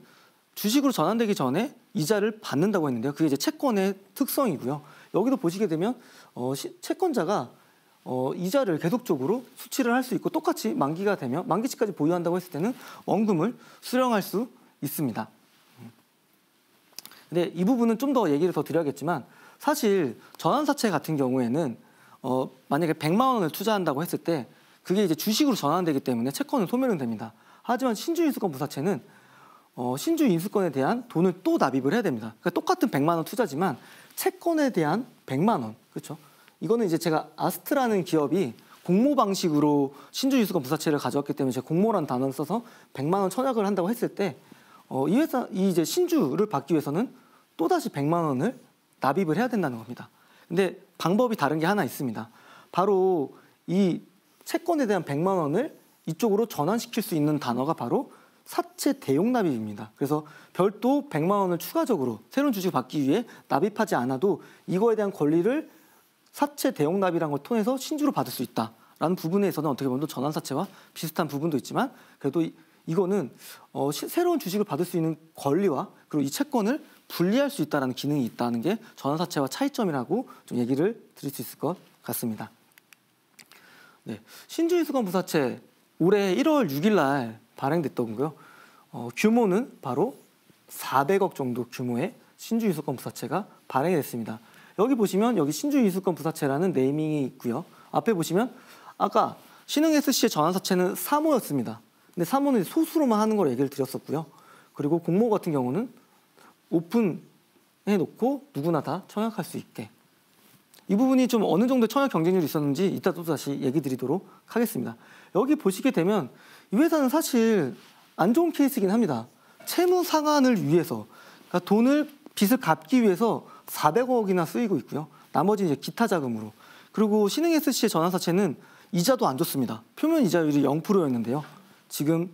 주식으로 전환되기 전에 이자를 받는다고 했는데요. 그게 이제 채권의 특성이고요. 여기도 보시게 되면 어, 채권자가 어, 이자를 계속적으로 수치를 할 수 있고 똑같이 만기가 되면 만기치까지 보유한다고 했을 때는 원금을 수령할 수 있습니다. 근데 이 부분은 좀 더 얘기를 더 드려야겠지만 사실 전환사채 같은 경우에는 어, 만약에 100만 원을 투자한다고 했을 때 그게 이제 주식으로 전환되기 때문에 채권은 소멸은 됩니다. 하지만 신주인수권 부사채는 어, 신주인수권에 대한 돈을 또 납입을 해야 됩니다. 그러니까 똑같은 100만 원 투자지만 채권에 대한 100만 원, 그렇죠? 이거는 이제 제가 아스트라는 기업이 공모 방식으로 신주유수권 부사채를 가져왔기 때문에 제가 공모라는 단어를 써서 100만 원 청약을 한다고 했을 때 어, 이 회사 이 이제 신주를 받기 위해서는 또 다시 100만 원을 납입을 해야 된다는 겁니다. 근데 방법이 다른 게 하나 있습니다. 바로 이 채권에 대한 100만 원을 이쪽으로 전환시킬 수 있는 단어가 바로 사채 대용 납입입니다. 그래서 별도 100만 원을 추가적으로 새로운 주식을 받기 위해 납입하지 않아도 이거에 대한 권리를 사채 대용납이라는 걸 통해서 신주로 받을 수 있다라는 부분에서는 어떻게 보면 전환사채와 비슷한 부분도 있지만 그래도 이, 이거는 어, 시, 새로운 주식을 받을 수 있는 권리와 그리고 이 채권을 분리할 수 있다는 기능이 있다는 게 전환사채와 차이점이라고 좀 얘기를 드릴 수 있을 것 같습니다. 네, 신주인수권 부사채 올해 1월 6일 날 발행됐던 거요. 어, 규모는 바로 400억 정도 규모의 신주인수권 부사채가 발행이 됐습니다. 여기 보시면 여기 신주 인수권 부사채라는 네이밍이 있고요. 앞에 보시면 아까 신흥 SC의 전환사채는 3호였습니다. 근데 3호는 소수로만 하는 걸 얘기를 드렸었고요. 그리고 공모 같은 경우는 오픈해놓고 누구나 다 청약할 수 있게 이 부분이 좀 어느 정도 청약 경쟁률이 있었는지 이따 또 다시 얘기 드리도록 하겠습니다. 여기 보시게 되면 이 회사는 사실 안 좋은 케이스이긴 합니다. 채무 상환을 위해서 그러니까 돈을 빚을 갚기 위해서 400억이나 쓰이고 있고요. 나머지 이제 기타 자금으로. 그리고 신흥 SC의 전환사채는 이자도 안 좋습니다. 표면 이자율이 0%였는데요. 지금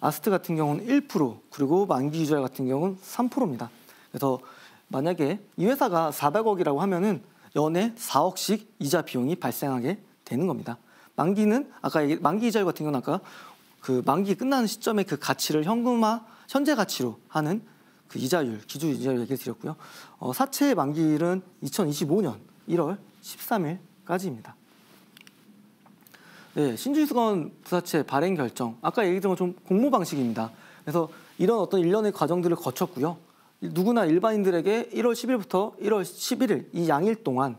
아스트 같은 경우는 1% 그리고 만기 이자율 같은 경우는 3%입니다. 그래서 만약에 이 회사가 400억이라고 하면은 연에 4억씩 이자 비용이 발생하게 되는 겁니다. 만기는 아까 얘기, 만기 이자율 같은 경우는 아까 그 만기 끝나는 시점에 그 가치를 현금화 현재 가치로 하는 그 이자율, 기준 이자율 얘기 드렸고요. 어, 사채 만기일은 2025년 1월 13일까지입니다. 네, 신주수건 부사채 발행 결정. 아까 얘기 드린 건좀 공모 방식입니다. 그래서 이런 어떤 일련의 과정들을 거쳤고요. 누구나 일반인들에게 1월 10일부터 1월 11일 이 양일 동안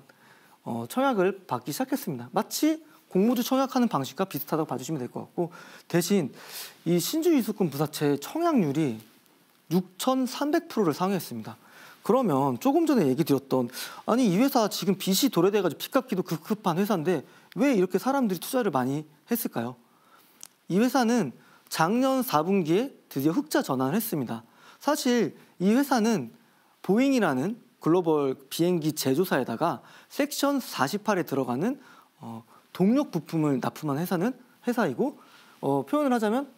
어, 청약을 받기 시작했습니다. 마치 공모주 청약하는 방식과 비슷하다고 봐주시면 될 것 같고 대신 이 신주이수권 부사채 청약률이 6,300%를 상회했습니다. 그러면 조금 전에 얘기 드렸던 아니 이 회사 지금 빚이 도래돼가지고 빚 갚기도 급급한 회사인데 왜 이렇게 사람들이 투자를 많이 했을까요? 이 회사는 작년 4분기에 드디어 흑자 전환을 했습니다. 사실 이 회사는 보잉이라는 글로벌 비행기 제조사에다가 섹션 48에 들어가는 어, 동력 부품을 납품한 회사는 회사이고 어, 표현을 하자면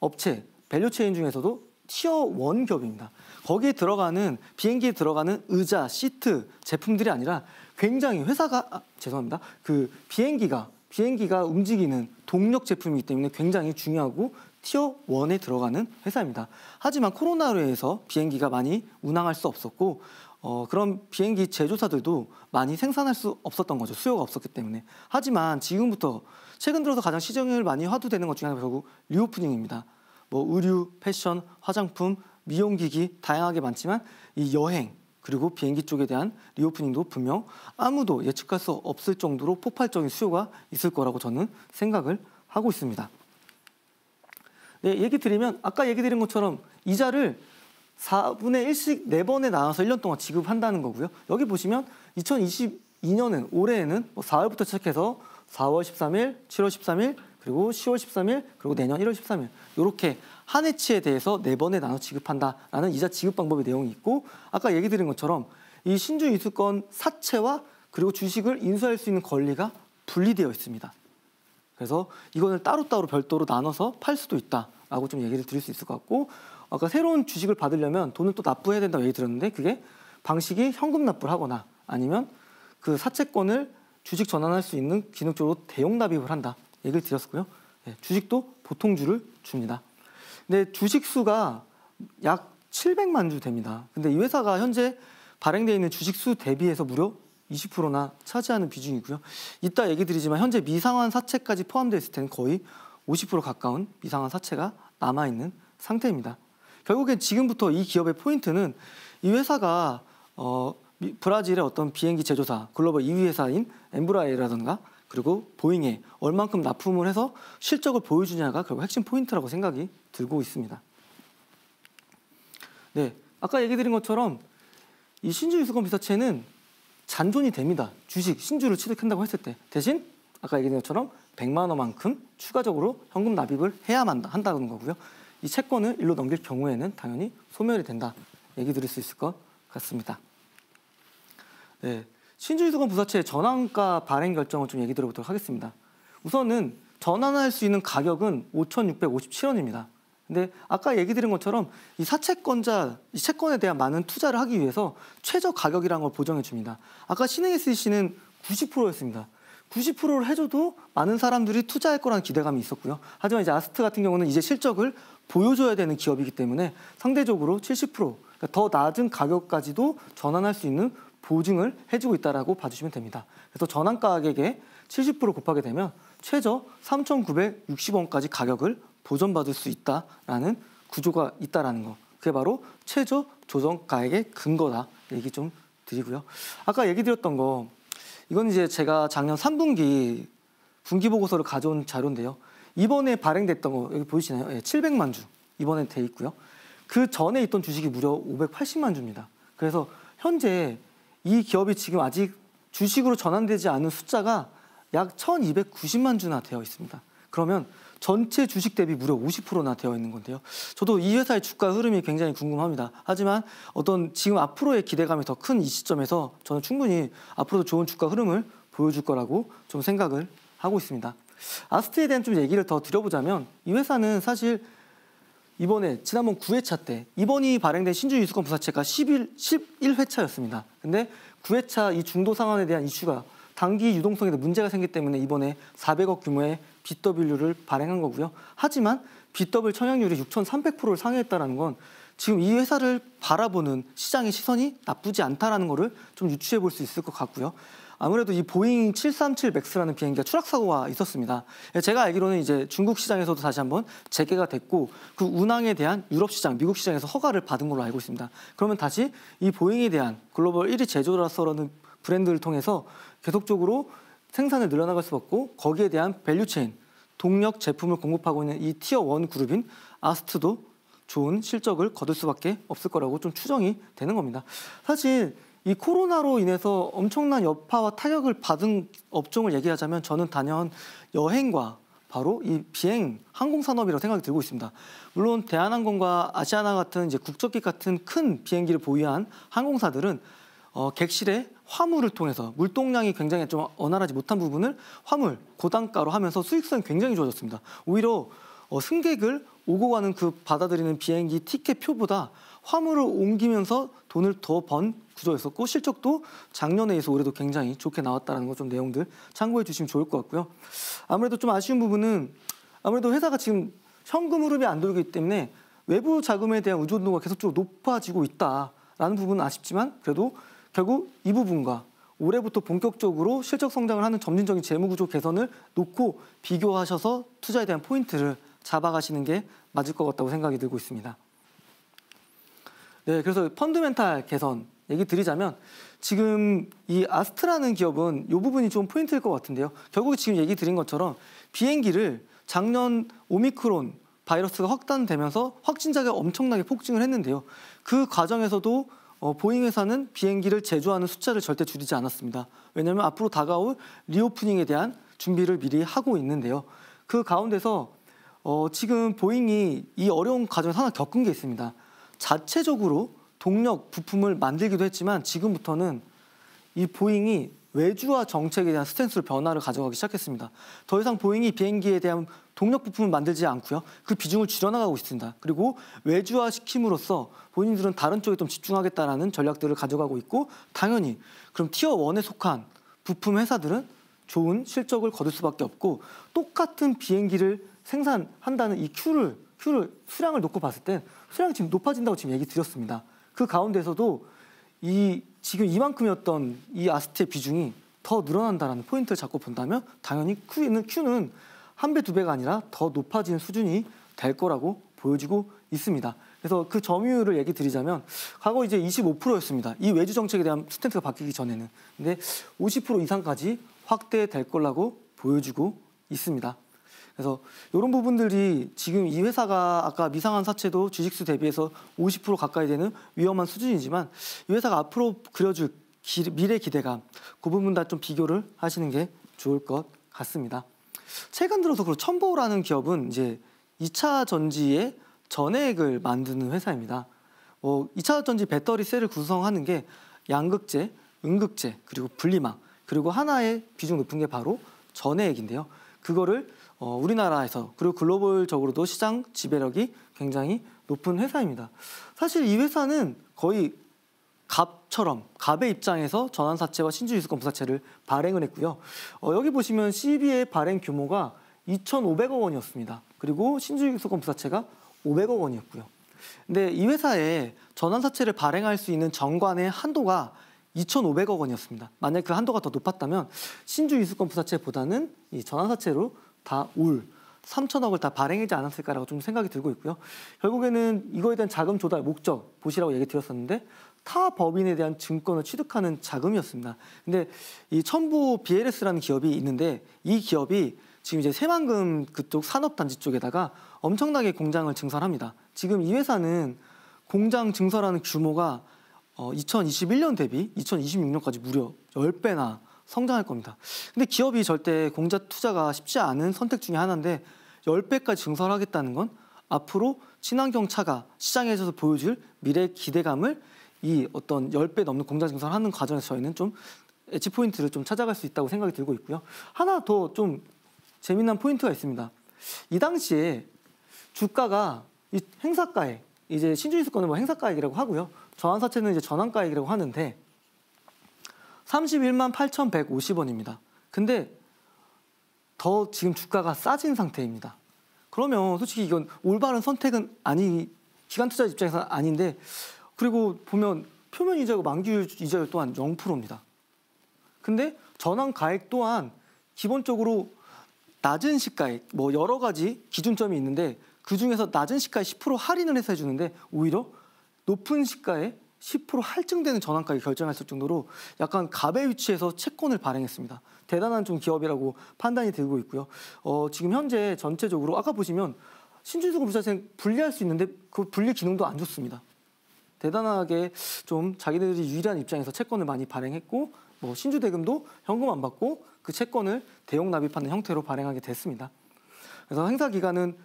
업체, 밸류체인 중에서도 티어 원기입니다 거기에 들어가는 비행기에 들어가는 의자, 시트 제품들이 아니라 굉장히 회사가 아, 죄송합니다. 그 비행기가 비행기가 움직이는 동력 제품이기 때문에 굉장히 중요하고 티어 원에 들어가는 회사입니다. 하지만 코로나로 해서 비행기가 많이 운항할 수 없었고 어, 그런 비행기 제조사들도 많이 생산할 수 없었던 거죠. 수요가 없었기 때문에. 하지만 지금부터 최근 들어서 가장 시정을 많이 화두되는 것 중에 하나가 결국 리오프닝입니다. 뭐 의류, 패션, 화장품, 미용기기 다양하게 많지만 이 여행 그리고 비행기 쪽에 대한 리오프닝도 분명 아무도 예측할 수 없을 정도로 폭발적인 수요가 있을 거라고 저는 생각을 하고 있습니다. 네, 얘기 드리면 아까 얘기 드린 것처럼 이자를 4분의 1씩 4번에 나눠서 1년 동안 지급한다는 거고요. 여기 보시면 2022년은 올해에는 4월부터 뭐 시작해서 4월 13일, 7월 13일, 그리고 10월 13일, 그리고 내년 1월 13일 이렇게 한 해치에 대해서 네 번에 나눠 지급한다라는 이자 지급 방법의 내용이 있고 아까 얘기 드린 것처럼 이 신주 인수권 사채와 그리고 주식을 인수할 수 있는 권리가 분리되어 있습니다. 그래서 이거는 따로따로 별도로 나눠서 팔 수도 있다라고 좀 얘기를 드릴 수 있을 것 같고 아까 새로운 주식을 받으려면 돈을 또 납부해야 된다고 얘기 들었는데 그게 방식이 현금 납부를 하거나 아니면 그 사채권을 주식 전환할 수 있는 기능적으로 대용 납입을 한다. 얘기를 드렸고요. 네, 주식도 보통주를 줍니다. 근데 주식 수가 약 700만 주 됩니다. 근데 이 회사가 현재 발행되어 있는 주식 수 대비해서 무려 20%나 차지하는 비중이고요. 이따 얘기 드리지만 현재 미상환 사채까지 포함되어 있을 때는 거의 50% 가까운 미상환 사채가 남아있는 상태입니다. 결국엔 지금부터 이 기업의 포인트는 이 회사가 어, 브라질의 어떤 비행기 제조사, 글로벌 2위 e 회사인 엠브라이라든가 그리고 보잉에 얼만큼 납품을 해서 실적을 보여주냐가 결국 핵심 포인트라고 생각이 들고 있습니다. 네, 아까 얘기 드린 것처럼 이 신주 유수권 비서체는 잔존이 됩니다. 주식, 신주를 취득한다고 했을 때 대신 아까 얘기한 것처럼 100만 원만큼 추가적으로 현금 납입을 해야만 한다는 거고요. 이 채권을 일로 넘길 경우에는 당연히 소멸이 된다. 얘기 드릴 수 있을 것 같습니다. 네, 신주이수건 부사채 전환가 발행 결정을 좀 얘기 들어보도록 하겠습니다. 우선은 전환할 수 있는 가격은 5,657원입니다. 근데 아까 얘기 드린 것처럼 이 사채권자, 이 채권에 대한 많은 투자를 하기 위해서 최저 가격이라는 걸 보정해 줍니다. 아까 신흥 SEC는 90%였습니다. 90%를 해줘도 많은 사람들이 투자할 거라는 기대감이 있었고요. 하지만 이제 아스트 같은 경우는 이제 실적을 보여줘야 되는 기업이기 때문에 상대적으로 70%, 그러니까 더 낮은 가격까지도 전환할 수 있는 보증을 해주고 있다라고 봐주시면 됩니다. 그래서 전환 가격에 70% 곱하게 되면 최저 3,960원까지 가격을 보전받을 수 있다라는 구조가 있다라는 거. 그게 바로 최저 조정 가액의 근거다. 얘기 좀 드리고요. 아까 얘기 드렸던 거 이건 이제 제가 작년 3분기 분기 보고서를 가져온 자료인데요. 이번에 발행됐던 거 여기 보이시나요? 예, 700만 주 이번에 돼 있고요. 그 전에 있던 주식이 무려 580만 주입니다. 그래서 현재 이 기업이 지금 아직 주식으로 전환되지 않은 숫자가 약 1,290만 주나 되어 있습니다. 그러면 전체 주식 대비 무려 50%나 되어 있는 건데요. 저도 이 회사의 주가 흐름이 굉장히 궁금합니다. 하지만 어떤 지금 앞으로의 기대감이 더 큰 이 시점에서 저는 충분히 앞으로도 좋은 주가 흐름을 보여줄 거라고 좀 생각을 하고 있습니다. 아스트에 대한 좀 얘기를 더 드려보자면 이 회사는 사실 이번에 지난번 9회차 때 이번이 발행된 신주 유수권 부사채가 11, 11회차였습니다. 근데 9회차 이 중도 상환에 대한 이슈가 단기 유동성에도 문제가 생기기 때문에 이번에 400억 규모의 BW를 발행한 거고요. 하지만 BW 청약률이 6,300%를 상회했다는 건 지금 이 회사를 바라보는 시장의 시선이 나쁘지 않다라는 거를 좀 유추해 볼 수 있을 것 같고요. 아무래도 이 보잉 737 맥스라는 비행기가 추락 사고가 있었습니다. 예, 제가 알기로는 이제 중국 시장에서도 다시 한번 재개가 됐고 그 운항에 대한 유럽 시장, 미국 시장에서 허가를 받은 걸로 알고 있습니다. 그러면 다시 이 보잉에 대한 글로벌 1위 제조라서라는 브랜드를 통해서 계속적으로 생산을 늘려나갈 수 없고 거기에 대한 밸류체인, 동력 제품을 공급하고 있는 이 티어 원 그룹인 아스트도 좋은 실적을 거둘 수밖에 없을 거라고 좀 추정이 되는 겁니다. 사실 이 코로나로 인해서 엄청난 여파와 타격을 받은 업종을 얘기하자면 저는 단연 여행과 바로 이 비행 항공 산업이라고 생각이 들고 있습니다. 물론 대한항공과 아시아나 같은 이제 국적기 같은 큰 비행기를 보유한 항공사들은 어, 객실에 화물을 통해서 물동량이 굉장히 좀 원활하지 못한 부분을 화물 고단가로 하면서 수익성이 굉장히 좋아졌습니다. 오히려 어, 승객을 오고 가는 그 받아들이는 비행기 티켓 표보다 화물을 옮기면서 돈을 더 번 구조였었고 실적도 작년에 해서 올해도 굉장히 좋게 나왔다는 것 좀 내용들 참고해 주시면 좋을 것 같고요. 아무래도 좀 아쉬운 부분은 아무래도 회사가 지금 현금 흐름이 안 돌기 때문에 외부 자금에 대한 의존도가 계속적으로 높아지고 있다라는 부분은 아쉽지만 그래도 결국 이 부분과 올해부터 본격적으로 실적 성장을 하는 점진적인 재무 구조 개선을 놓고 비교하셔서 투자에 대한 포인트를 잡아가시는 게 맞을 것 같다고 생각이 들고 있습니다. 네, 그래서 펀드멘탈 개선 얘기 드리자면 지금 이 아스트라는 기업은 이 부분이 좀 포인트일 것 같은데요. 결국 지금 얘기 드린 것처럼 비행기를 작년 오미크론 바이러스가 확산되면서 확진자가 엄청나게 폭증을 했는데요. 그 과정에서도 어, 보잉 회사는 비행기를 제조하는 숫자를 절대 줄이지 않았습니다. 왜냐하면 앞으로 다가올 리오프닝에 대한 준비를 미리 하고 있는데요. 그 가운데서 어, 지금 보잉이 이 어려운 과정에서 하나 겪은 게 있습니다. 자체적으로 동력 부품을 만들기도 했지만 지금부터는 이 보잉이 외주화 정책에 대한 스탠스로 변화를 가져가기 시작했습니다. 더 이상 보잉이 비행기에 대한 동력 부품을 만들지 않고요. 그 비중을 줄여나가고 있습니다. 그리고 외주화 시킴으로써 본인들은 다른 쪽에 좀 집중하겠다라는 전략들을 가져가고 있고 당연히 그럼 티어 원에 속한 부품 회사들은 좋은 실적을 거둘 수밖에 없고 똑같은 비행기를 생산한다는 이 Q를 Q를 수량을 놓고 봤을 때 수량이 지금 높아진다고 지금 얘기 드렸습니다. 그 가운데서도 이 지금 이만큼이었던 이 아스트의 비중이 더늘어난다는 포인트를 잡고 본다면 당연히 Q는 Q는 한 배 두 배가 아니라 더높아진 수준이 될 거라고 보여지고 있습니다. 그래서 그 점유율을 얘기 드리자면 과거 이제 25%였습니다. 이 외주 정책에 대한 스탠트가 바뀌기 전에는 근데 50% 이상까지 확대될 거라고 보여지고 있습니다. 그래서 이런 부분들이 지금 이 회사가 아까 미상한 사채도 주식수 대비해서 50% 가까이 되는 위험한 수준이지만 이 회사가 앞으로 그려줄 기, 미래 기대감 그 부분 다 좀 비교를 하시는 게 좋을 것 같습니다. 최근 들어서 그 첨보라는 기업은 이제 2차 전지의 전액을 만드는 회사입니다. 뭐 어, 2차 전지 배터리 셀을 구성하는 게 양극재, 음극재, 그리고 분리막, 그리고 하나의 비중 높은 게 바로 전액인데요 그거를 어, 우리나라에서 그리고 글로벌적으로도 시장 지배력이 굉장히 높은 회사입니다. 사실 이 회사는 거의 갑처럼 갑의 입장에서 전환사채와 신주유수권부사채를 발행을 했고요. 어, 여기 보시면 CB의 발행 규모가 2,500억 원이었습니다. 그리고 신주유수권부사채가 500억 원이었고요. 근데 이 회사에 전환사채를 발행할 수 있는 정관의 한도가 2,500억 원이었습니다. 만약 그 한도가 더 높았다면 신주유수권 부사채보다는 이 전환사채로 다올 3천억을 다 발행하지 않았을까라고 좀 생각이 들고 있고요. 결국에는 이거에 대한 자금 조달 목적 보시라고 얘기 드렸었는데 타 법인에 대한 증권을 취득하는 자금이었습니다. 근데 이 첨보 BLS라는 기업이 있는데 이 기업이 지금 이제 새만금 그쪽 산업단지 쪽에다가 엄청나게 공장을 증설합니다. 지금 이 회사는 공장 증설하는 규모가 어, 2021년 대비 2026년까지 무려 10배나 성장할 겁니다. 근데 기업이 절대 공자 투자가 쉽지 않은 선택 중에 하나인데 10배까지 증설하겠다는 건 앞으로 친환경 차가 시장에서 보여줄 미래 기대감을 이 어떤 10배 넘는 공자 증설하는 과정에서 저희는 좀 엣지 포인트를 좀 찾아갈 수 있다고 생각이 들고 있고요. 하나 더 좀 재미난 포인트가 있습니다. 이 당시에 주가가 이행사가에 이제 신주인수권은 뭐 행사가액이라고 하고요. 저항사채는 이제 전환가액이라고 하는데 31만 8,150원입니다. 근데 더 지금 주가가 싸진 상태입니다. 그러면 솔직히 이건 올바른 선택은 아니 기간 투자 입장에서는 아닌데 그리고 보면 표면 이자고 만기 이자율 또한 0%입니다. 근데 전환 가액 또한 기본적으로 낮은 시가액 뭐 여러 가지 기준점이 있는데 그중에서 낮은 시가에 10% 할인을 해서 해주는데 오히려 높은 시가에 10% 할증되는 전환까지 결정했을 정도로 약간 갑의 위치에서 채권을 발행했습니다. 대단한 좀 기업이라고 판단이 되고 있고요. 어, 지금 현재 전체적으로 아까 보시면 신준수금 부자생 분리할 수 있는데 그 분리 기능도 안 좋습니다. 대단하게 좀 자기들이 유일한 입장에서 채권을 많이 발행했고 뭐 신주 대금도 현금 안 받고 그 채권을 대용 납입하는 형태로 발행하게 됐습니다. 그래서 행사 기간은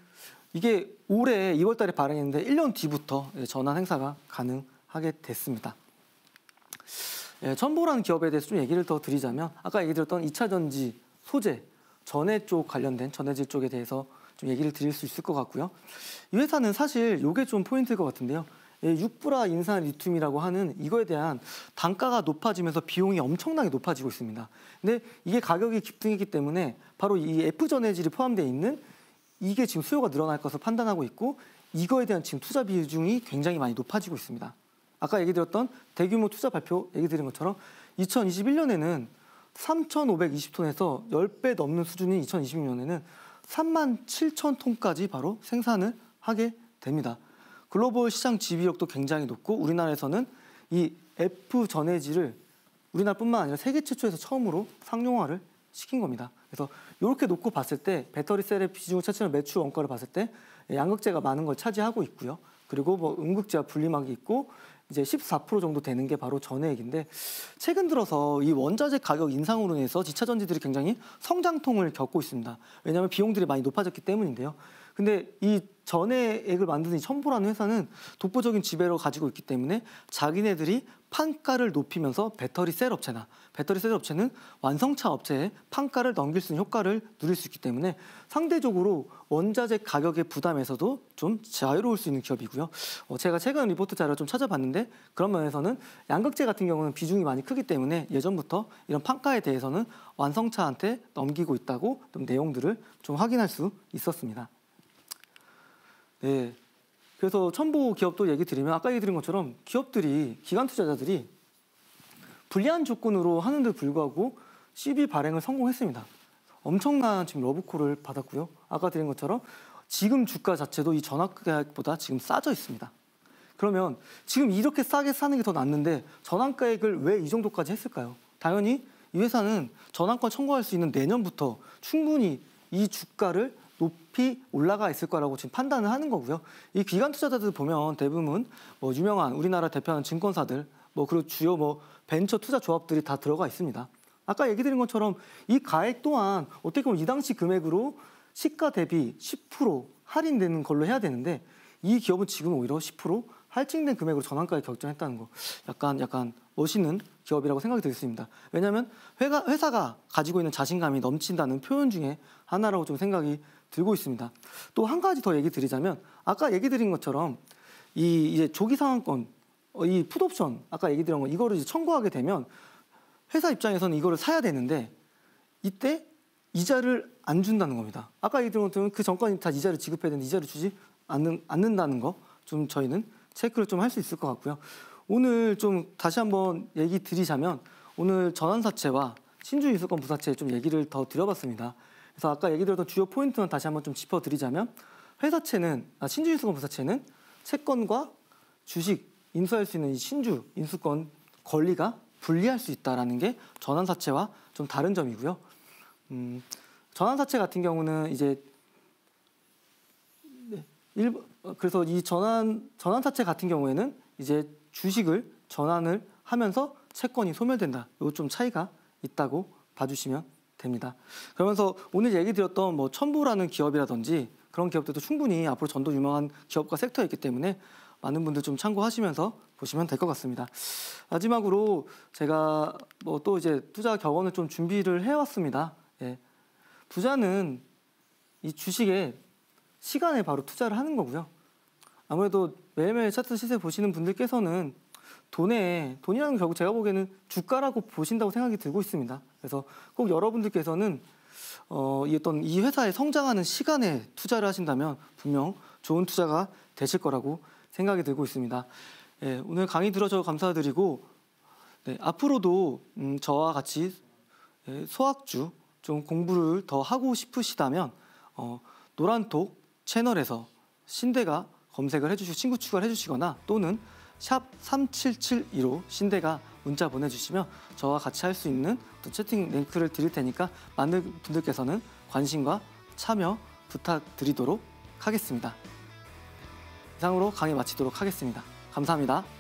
이게 올해 2월 달에 발행했는데 1년 뒤부터 전환 행사가 가능 하게 됐습니다. 예, 천보라는 기업에 대해서 좀 얘기를 더 드리자면 아까 얘기 드렸던 2차 전지 소재 전해 쪽 관련된 전해질 쪽에 대해서 좀 얘기를 드릴 수 있을 것 같고요. 이 회사는 사실 이게 좀 포인트일 것 같은데요. 예, 육브라 인산 리튬이라고 하는 이거에 대한 단가가 높아지면서 비용이 엄청나게 높아지고 있습니다. 근데 이게 가격이 급등했기 때문에 바로 이 F 전해질이 포함되어 있는 이게 지금 수요가 늘어날 것으 판단하고 있고 이거에 대한 지금 투자 비중이 굉장히 많이 높아지고 있습니다. 아까 얘기 드렸던 대규모 투자 발표 얘기 드린 것처럼 2021년에는 3,520톤에서 10배 넘는 수준인 2026년에는 3만 7천 톤까지 바로 생산을 하게 됩니다. 글로벌 시장 지배력도 굉장히 높고 우리나라에서는 이 F 전해지를 우리나라뿐만 아니라 세계 최초에서 처음으로 상용화를 시킨 겁니다. 그래서 이렇게 놓고 봤을 때 배터리 셀의 비중을 차지하는 매출 원가를 봤을 때 양극재가 많은 걸 차지하고 있고요. 그리고 뭐 음극재와 분리막이 있고 이제 14% 정도 되는 게 바로 전액인데 최근 들어서 이 원자재 가격 인상으로 인해서 지차전지들이 굉장히 성장통을 겪고 있습니다. 왜냐하면 비용들이 많이 높아졌기 때문인데요. 근데 이 전에 액을 만드는 이 첨보라는 회사는 독보적인 지배를 가지고 있기 때문에 자기네들이 판가를 높이면서 배터리 셀 업체나 배터리 셀 업체는 완성차 업체에 판가를 넘길 수 있는 효과를 누릴 수 있기 때문에 상대적으로 원자재 가격의 부담에서도 좀 자유로울 수 있는 기업이고요. 어, 제가 최근 리포트 자료를 좀 찾아봤는데 그런 면에서는 양극재 같은 경우는 비중이 많이 크기 때문에 예전부터 이런 판가에 대해서는 완성차한테 넘기고 있다고 좀 내용들을 좀 확인할 수 있었습니다. 네. 그래서 첨부 기업도 얘기 드리면 아까 얘기 드린 것처럼 기업들이 기관 투자자들이 불리한 조건으로 하는데 불구하고 CB 발행을 성공했습니다. 엄청난 지금 러브콜을 받았고요. 아까 드린 것처럼 지금 주가 자체도 이 전환가액보다 지금 싸져 있습니다. 그러면 지금 이렇게 싸게 사는 게 더 낫는데 전환가액을 왜 이 정도까지 했을까요? 당연히 이 회사는 전환권 청구할 수 있는 내년부터 충분히 이 주가를 높이 올라가 있을 거라고 지금 판단을 하는 거고요. 이 기관 투자자들 보면 대부분 뭐 유명한 우리나라 대표하는 증권사들 뭐 그리고 주요 뭐 벤처 투자 조합들이 다 들어가 있습니다. 아까 얘기 드린 것처럼 이 가액 또한 어떻게 보면 이 당시 금액으로 시가 대비 10% 할인되는 걸로 해야 되는데 이 기업은 지금 오히려 10% 할증된 금액으로 전환가에 결정했다는 거 약간 약간 멋있는 기업이라고 생각이 들습니다. 왜냐하면 회가, 회사가 가지고 있는 자신감이 넘친다는 표현 중에 하나라고 좀 생각이 들고 있습니다. 또 한 가지 더 얘기 드리자면 아까 얘기 드린 것처럼 이 이제 조기 상환권이 어, 풋옵션 아까 얘기 드린 거 이거를 청구하게 되면 회사 입장에서는 이거를 사야 되는데 이때 이자를 안 준다는 겁니다. 아까 얘기 드린 것처럼 그 전까지 다 이자를 지급해야 되는데 이자를 주지 않는, 않는다는 거 좀 저희는 체크를 좀 할 수 있을 것 같고요. 오늘 좀 다시 한번 얘기 드리자면 오늘 전환사채와 신주인수권 부사채 좀 얘기를 더 드려봤습니다. 그래서 아까 얘기 드렸던 주요 포인트는 다시 한번 좀 짚어드리자면 회사채는 아, 신주인수권 부사채는 채권과 주식 인수할 수 있는 이 신주 인수권 권리가 분리할 수 있다라는 게 전환사채와 좀 다른 점이고요. 음, 전환사채 같은 경우는 이제 네, 일, 어, 그래서 이 전환 전환사채 같은 경우에는 이제 주식을 전환을 하면서 채권이 소멸된다. 요 좀 차이가 있다고 봐주시면 됩니다. 그러면서 오늘 얘기 드렸던 뭐 첨부라는 기업이라든지 그런 기업들도 충분히 앞으로 전도 유망한 기업과 섹터에 있기 때문에 많은 분들 좀 참고하시면서 보시면 될 것 같습니다. 마지막으로 제가 뭐 또 이제 투자 격언을 좀 준비를 해왔습니다. 예. 부자는 이 주식에 시간에 바로 투자를 하는 거고요. 아무래도 매일매일 차트 시세 보시는 분들께서는 돈에 돈이라는 건 결국 제가 보기에는 주가라고 보신다고 생각이 들고 있습니다. 그래서 꼭 여러분들께서는 어, 이 어떤 이 회사에 성장하는 시간에 투자를 하신다면 분명 좋은 투자가 되실 거라고 생각이 들고 있습니다. 예, 오늘 강의 들어줘서 감사드리고 네, 앞으로도 음, 저와 같이 예, 소학주 좀 공부를 더 하고 싶으시다면 어, 노란톡 채널에서 신대가 검색을 해주시고 친구 추가를 해주시거나 또는 샵 3772로 신대가 문자 보내주시면 저와 같이 할 수 있는 또 채팅 링크를 드릴 테니까 많은 분들께서는 관심과 참여 부탁드리도록 하겠습니다. 이상으로 강의 마치도록 하겠습니다. 감사합니다.